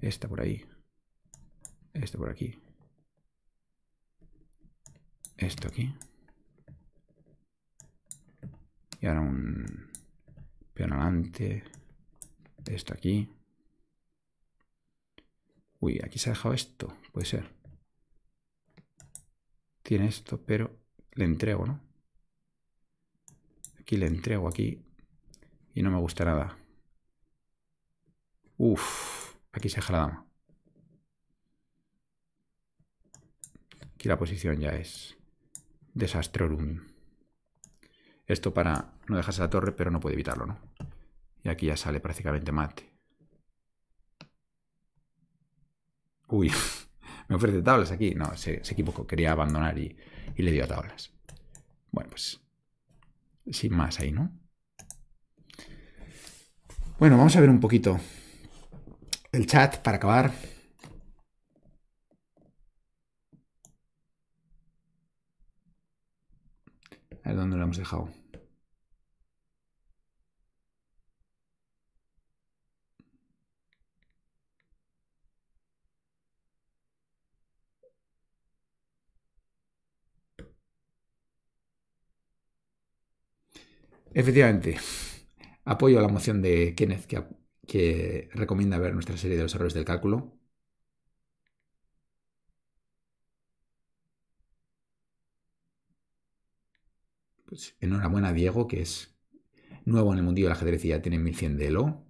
Esta por ahí. Esto por aquí. Esto aquí. Y ahora un peón adelante. Esto aquí. Uy, aquí se ha dejado esto. Puede ser. Tiene esto, pero le entrego, ¿no? Aquí le entrego aquí y no me gusta nada. Uf, aquí se deja la dama. Aquí la posición ya es desastrorum. Esto para no dejarse la torre, pero no puede evitarlo, ¿no? Y aquí ya sale prácticamente mate. Uy, me ofrece tablas aquí. No, se, equivocó, quería abandonar y, y le dio a tablas. Bueno, pues sin más ahí, ¿no? Bueno, vamos a ver un poquito el chat para acabar. A ver dónde lo hemos dejado. Efectivamente, apoyo a la moción de Kenneth que, recomienda ver nuestra serie de los errores del cálculo. Pues enhorabuena Diego, que es nuevo en el mundillo del ajedrez y ya tiene 1100 de ELO.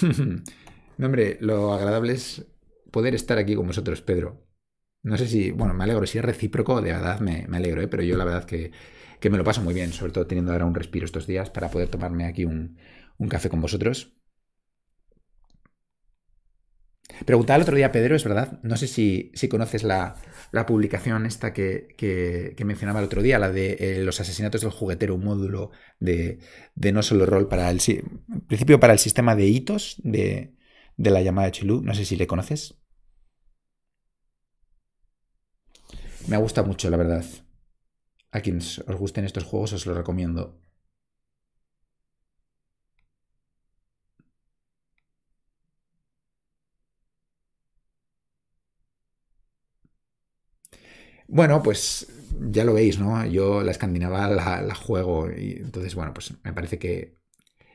no, hombre, lo agradable es poder estar aquí con vosotros, Pedro. No sé si, bueno, me alegro, si es recíproco, de verdad me, me alegro, ¿eh? pero yo la verdad que, que, me lo paso muy bien, sobre todo teniendo ahora un respiro estos días para poder tomarme aquí un, un café con vosotros. Preguntaba el otro día, Pedro, es verdad, no sé si, conoces la, publicación esta que, mencionaba el otro día, la de eh, los asesinatos del juguetero, un módulo de, no solo rol para el en principio para el sistema de hitos de, la llamada Chilú. No sé si le conoces. Me gusta mucho, la verdad. A quienes os gusten estos juegos os lo recomiendo. Bueno, pues ya lo veis, ¿no? Yo la escandinava la, juego y entonces, bueno, pues me parece que,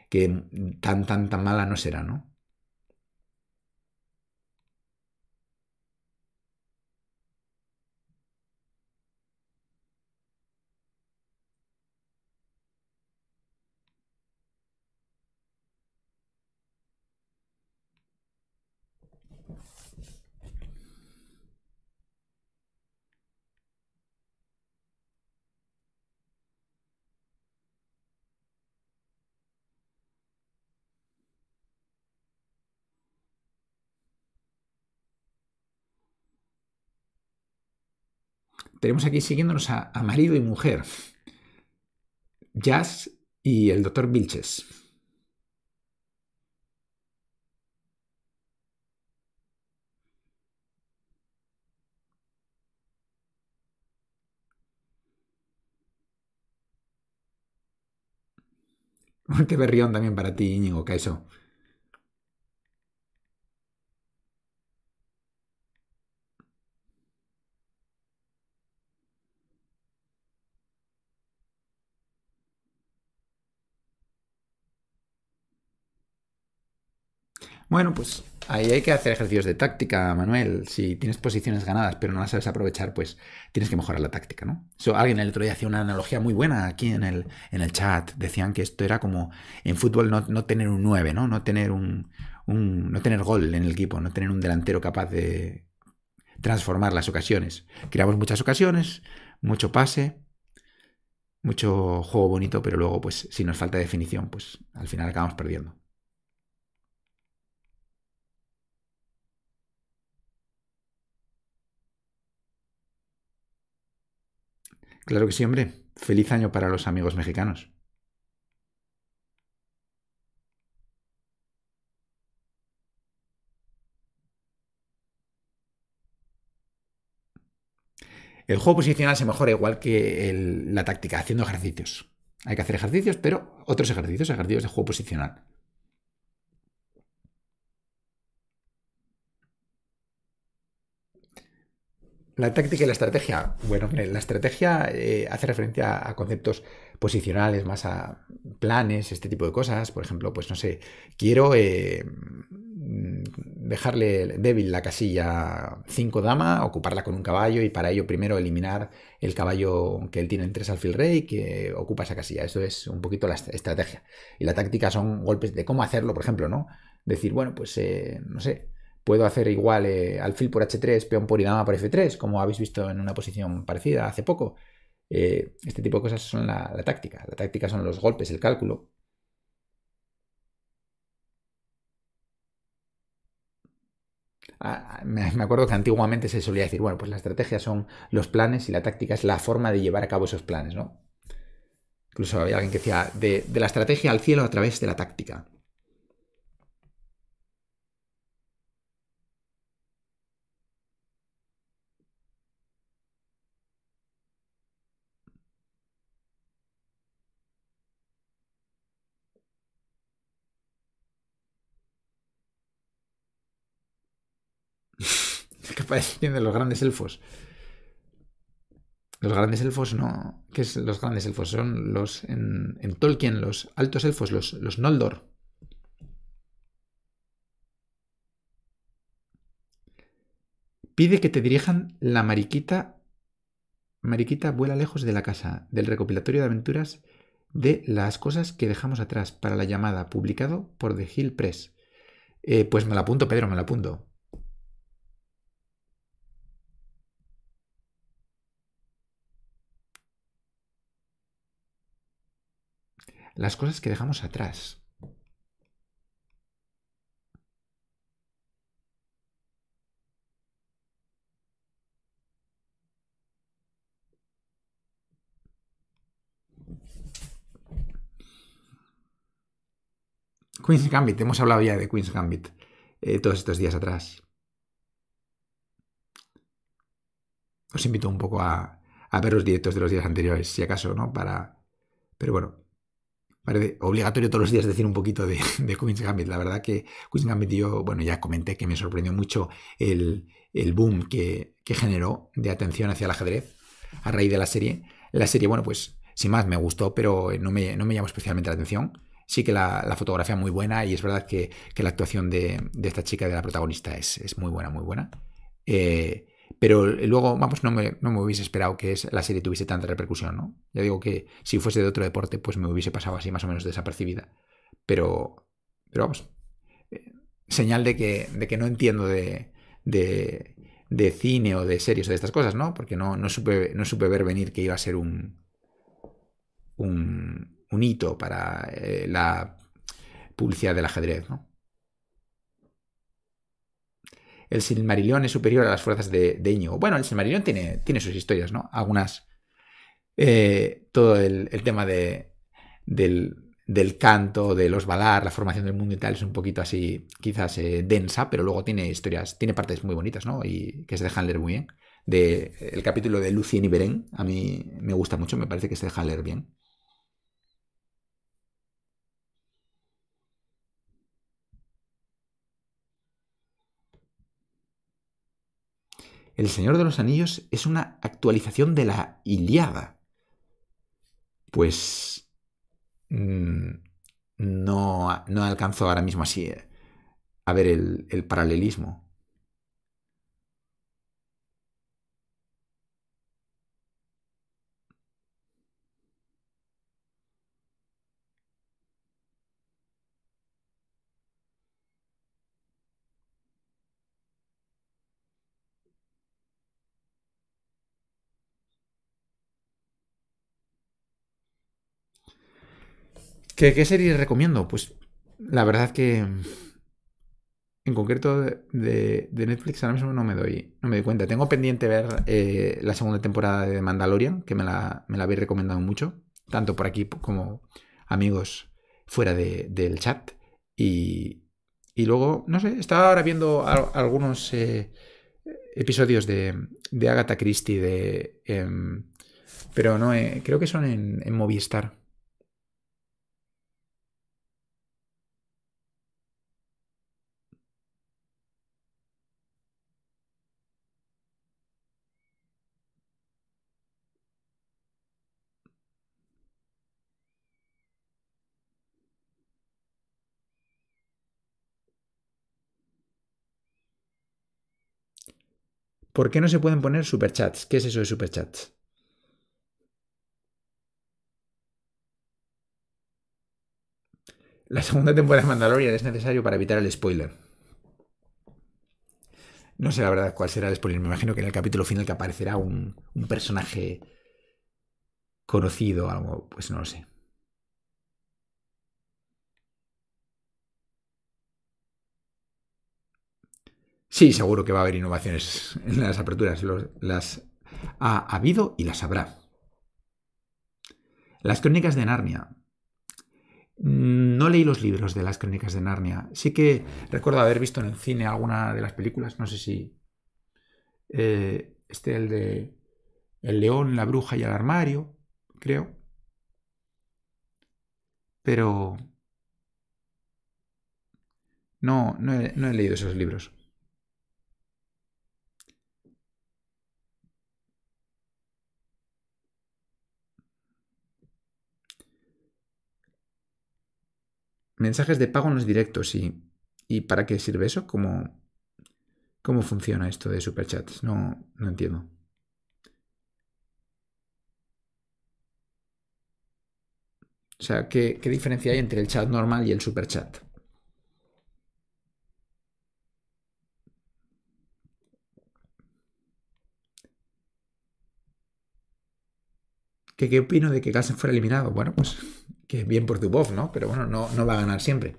que tan, tan, tan mala no será, ¿no? tenemos aquí siguiéndonos a, marido y mujer, Jazz y el doctor Vilches. Berrión también para ti, Íñigo Caiso. Bueno, pues ahí hay que hacer ejercicios de táctica, Manuel. Si tienes posiciones ganadas pero no las sabes aprovechar, pues tienes que mejorar la táctica, ¿no? So, alguien el otro día hacía una analogía muy buena aquí en el, en el chat. Decían que esto era como en fútbol no, no tener un 9, ¿no? No tener un, un, no tener gol en el equipo, no tener un delantero capaz de transformar las ocasiones. Creamos muchas ocasiones, mucho pase, mucho juego bonito, pero luego, pues, si nos falta definición, pues al final acabamos perdiendo. Claro que sí, hombre. Feliz año para los amigos mexicanos. El juego posicional se mejora igual que la táctica, haciendo ejercicios. Hay que hacer ejercicios, pero otros ejercicios, ejercicios de juego posicional. La táctica y la estrategia. Bueno, eh, la estrategia eh, hace referencia a, conceptos posicionales, más a planes, este tipo de cosas. Por ejemplo, pues no sé, quiero eh, mm, dejarle débil la casilla 5 dama, ocuparla con un caballo y para ello primero eliminar el caballo que él tiene en 3 alfil rey que ocupa esa casilla. Eso es un poquito la estrategia. Y la táctica son golpes de cómo hacerlo, por ejemplo, ¿no? Decir, bueno, pues eh, no sé, Puedo hacer igual eh, alfil por h3, peón por idama por f3, como habéis visto en una posición parecida hace poco. Eh, este tipo de cosas son la, táctica. La táctica son los golpes, el cálculo. Ah, ah, me acuerdo que antiguamente se solía decir, bueno, pues la estrategia son los planes y la táctica es la forma de llevar a cabo esos planes, ¿no? Incluso había alguien que decía, de la estrategia al cielo a través de la táctica. de los grandes elfos. Los grandes elfos no. ¿Qué es los grandes elfos? Son los. En, Tolkien, los altos elfos, los, los Noldor. Pide que te dirijan la mariquita. Mariquita vuela lejos de la casa, del recopilatorio de aventuras de las cosas que dejamos atrás para la llamada, publicado por The Hill Press. Eh, pues me la apunto, Pedro, me la apunto. las cosas que dejamos atrás. Queen's Gambit, hemos hablado ya de Queen's Gambit eh, todos estos días atrás. Os invito un poco a, a ver los directos de los días anteriores, si acaso, ¿no? Para. Pero bueno, Parece obligatorio todos los días decir un poquito de, de Queen's Gambit. La verdad que Queen's Gambit yo, bueno, ya comenté que me sorprendió mucho el, boom que, generó de atención hacia el ajedrez a raíz de la serie. La serie, bueno, pues sin más me gustó, pero no me, no me llamó especialmente la atención. Sí que la, la fotografía muy buena y es verdad que, la actuación de, esta chica, de la protagonista, es, muy buena, muy buena. Eh, pero eh, luego, vamos, no me, hubiese esperado que la serie tuviese tanta repercusión, ¿no? Ya digo que si fuese de otro deporte, pues me hubiese pasado así más o menos desapercibida. Pero, pero vamos, eh, señal de que, de que no entiendo de, cine o de series o de estas cosas, ¿no? Porque no, no, supe, no supe ver venir que iba a ser un, un, hito para eh, la publicidad del ajedrez, ¿no? el Silmarillion es superior a las fuerzas de, de Bueno, el Silmarillion tiene, tiene sus historias, ¿no? Algunas. Eh, todo el, tema de, del, canto, de los Valar, la formación del mundo y tal, es un poquito así, quizás eh, densa, pero luego tiene historias, tiene partes muy bonitas, ¿no? Y que se dejan leer muy bien. De, el capítulo de Lucien y Beren, a mí me gusta mucho, me parece que se deja leer bien. El Señor de los Anillos es una actualización de la Iliada. Pues mm, no, no alcanzo ahora mismo así eh, a ver el paralelismo. ¿Qué, qué serie recomiendo? Pues la verdad que en concreto de, Netflix ahora mismo no me doy, no me cuenta. Tengo pendiente ver eh, la segunda temporada de Mandalorian, que me la, habéis recomendado mucho, tanto por aquí como amigos fuera del chat. Y, luego, no sé, estaba ahora viendo algunos eh, episodios de, de, Agatha Christie, de, em, pero no, eh, creo que son en, en Movistar. ¿Por qué no se pueden poner superchats? ¿Qué es eso de superchats? La segunda temporada de Mandalorian es necesario para evitar el spoiler. No sé la verdad cuál será el spoiler. Me imagino que en el capítulo final que aparecerá un, un personaje conocido, algo, pues no lo sé. Sí, seguro que va a haber innovaciones en las aperturas. las ha habido y las habrá. Las crónicas de Narnia. Mm, no leí los libros de las crónicas de Narnia. Sí que recuerdo haber visto en el cine alguna de las películas, no sé si... Eh, este, el de El león, la bruja y el armario, creo. Pero... No, no he leído esos libros. mensajes de pago en los directos y, ¿para qué sirve eso? ¿Cómo, cómo funciona esto de superchats? No, no entiendo. O sea, ¿qué, diferencia hay entre el chat normal y el superchat? ¿Qué, ¿Qué opino de que Gassen fuera eliminado? Bueno, pues que bien por tu voz, ¿no? Pero bueno, no, va a ganar siempre.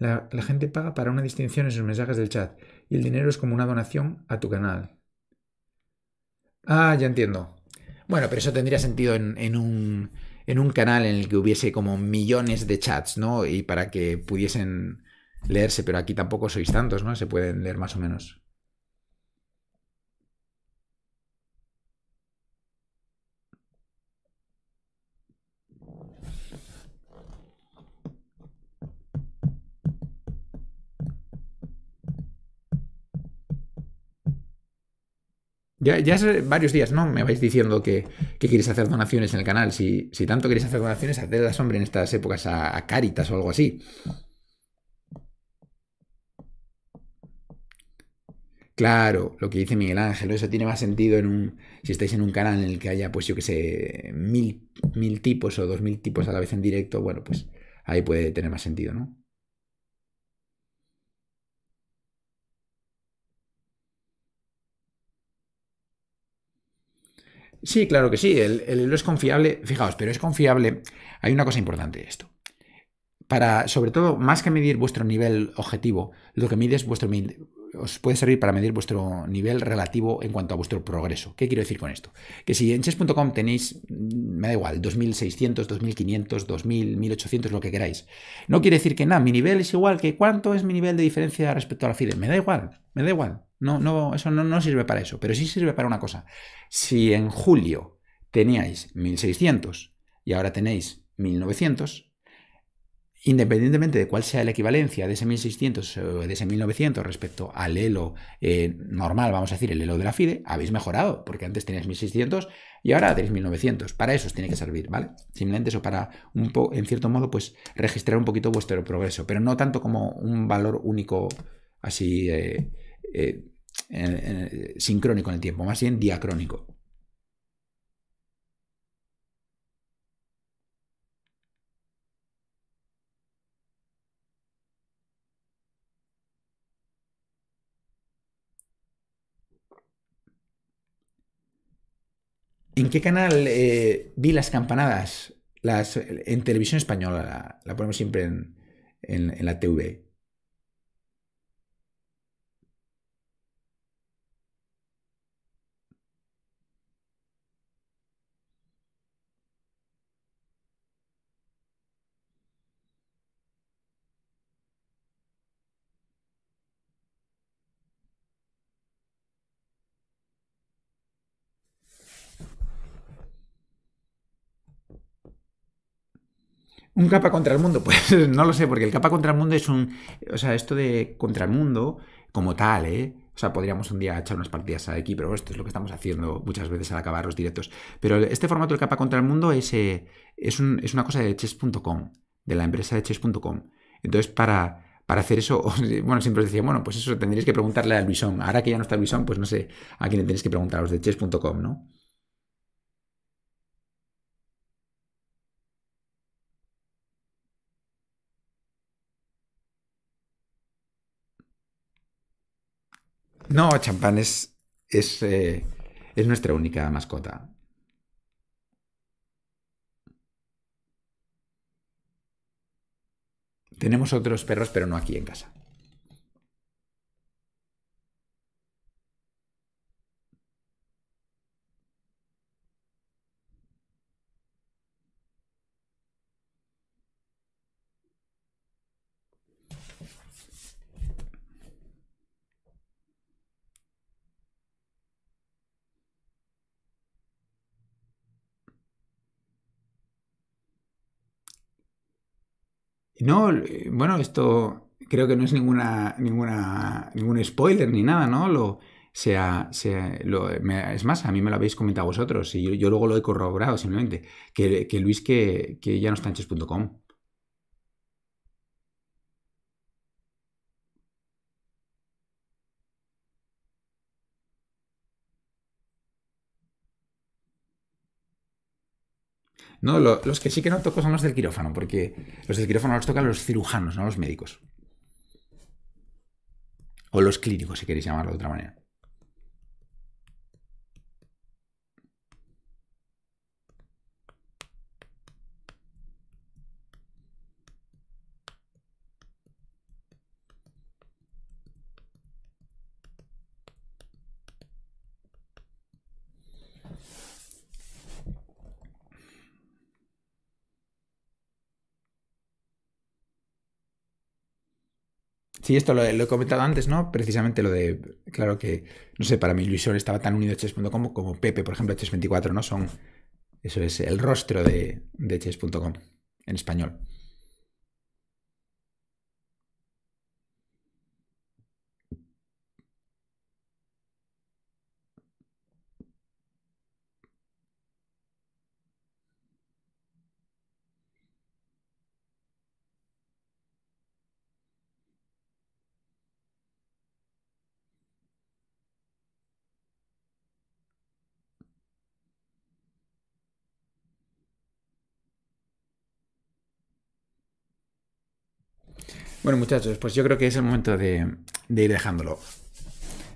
la, gente paga para una distinción en sus mensajes del chat y el dinero es como una donación a tu canal. Ah, ya entiendo. Bueno, pero eso tendría sentido en, un, en un canal en el que hubiese como millones de chats, ¿no? Y para que pudiesen leerse, pero aquí tampoco sois tantos, ¿no? Se pueden leer más o menos. Ya, ya varios días, ¿no? Me vais diciendo que, que hacer donaciones en el canal. Si, si tanto queréis hacer donaciones, la hombre, en estas épocas a, a Caritas o algo así. Claro, lo que dice Miguel Ángel, eso tiene más sentido en un. Si estáis en un canal en el que haya, pues yo que sé, mil, mil tipos o dos mil tipos a la vez en directo, bueno, pues ahí puede tener más sentido, ¿no? Sí, claro que sí, el, es confiable, fijaos, pero es confiable. Hay una cosa importante de esto. Para, sobre todo, más que medir vuestro nivel objetivo, lo que mide es vuestro, os puede servir para medir vuestro nivel relativo en cuanto a vuestro progreso. ¿Qué quiero decir con esto? Que si en chess.com tenéis, mm, me da igual, 2600, 2500, 2000, 1800, lo que queráis, no quiere decir que nada, mi nivel es igual que cuánto es mi nivel de diferencia respecto a la FIDE. Me da igual, me da igual. No, no, eso no, no sirve para eso, pero sí sirve para una cosa. Si en julio teníais 1600 y ahora tenéis 1900, independientemente de cuál sea la equivalencia de ese 1600 o de ese 1900 respecto al elo eh, normal, vamos a decir, el elo de la FIDE, habéis mejorado, porque antes teníais 1600 y ahora tenéis 1900. Para eso os tiene que servir, ¿vale? Simplemente eso para, un en cierto modo, pues registrar un poquito vuestro progreso, pero no tanto como un valor único así... Eh, eh, eh, sincrónico en el tiempo, más bien diacrónico. ¿En qué canal eh, vi las campanadas? Las, en televisión española, la, ponemos siempre en la TV. Un capa contra el mundo, pues no lo sé, porque el capa contra el mundo es un. O sea, esto de contra el mundo, como tal, ¿eh? O sea, podríamos un día echar unas partidas aquí, pero esto es lo que estamos haciendo muchas veces al acabar los directos. Pero este formato del capa contra el mundo es, eh, es, un, es una cosa de chess.com, de la empresa de chess.com. Entonces, para, para hacer eso, bueno, siempre os decía, bueno, pues eso tendréis que preguntarle a Luisón. Ahora que ya no está Luisón, pues no sé a quién le tenéis que preguntar, a los de chess.com, ¿no? No, champán es, es, eh, es nuestra única mascota. Tenemos otros perros, pero no aquí en casa. No, eh, bueno, esto creo que no es ninguna, ninguna, ningún spoiler ni nada, ¿no? Lo, sea, sea lo, es más, a mí me lo habéis comentado vosotros y yo, luego lo he corroborado simplemente, que, Luis que, que ya no está en chess.com. No, los que sí que no toco son los del quirófano, porque los del quirófano los tocan los cirujanos, no los médicos. O los clínicos, si queréis llamarlo de otra manera. Sí, esto lo, he comentado antes, ¿no? Precisamente lo de, claro que, no sé, para mí ilusión estaba tan unido a chess.com como Pepe, por ejemplo, a chess24, ¿no? Son, eso es el rostro de, de chess.com en español. Bueno, muchachos, pues yo creo que es el momento de, ir dejándolo.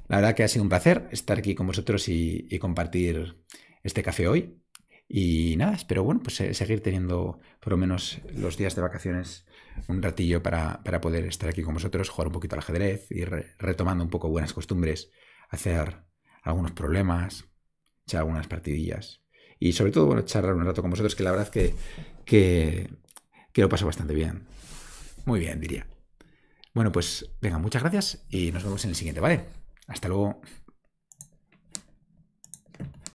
La verdad que ha sido un placer estar aquí con vosotros y, compartir este café hoy. Y nada, espero bueno, pues eh, seguir teniendo por lo menos los días de vacaciones un ratillo para, poder estar aquí con vosotros, jugar un poquito al ajedrez, ir retomando un poco buenas costumbres, hacer algunos problemas, echar algunas partidillas. Y sobre todo, bueno, charlar un rato con vosotros, que la verdad que, que, que lo paso bastante bien. Muy bien, diría. Bueno, pues venga, muchas gracias y nos vemos en el siguiente, ¿vale? Hasta luego.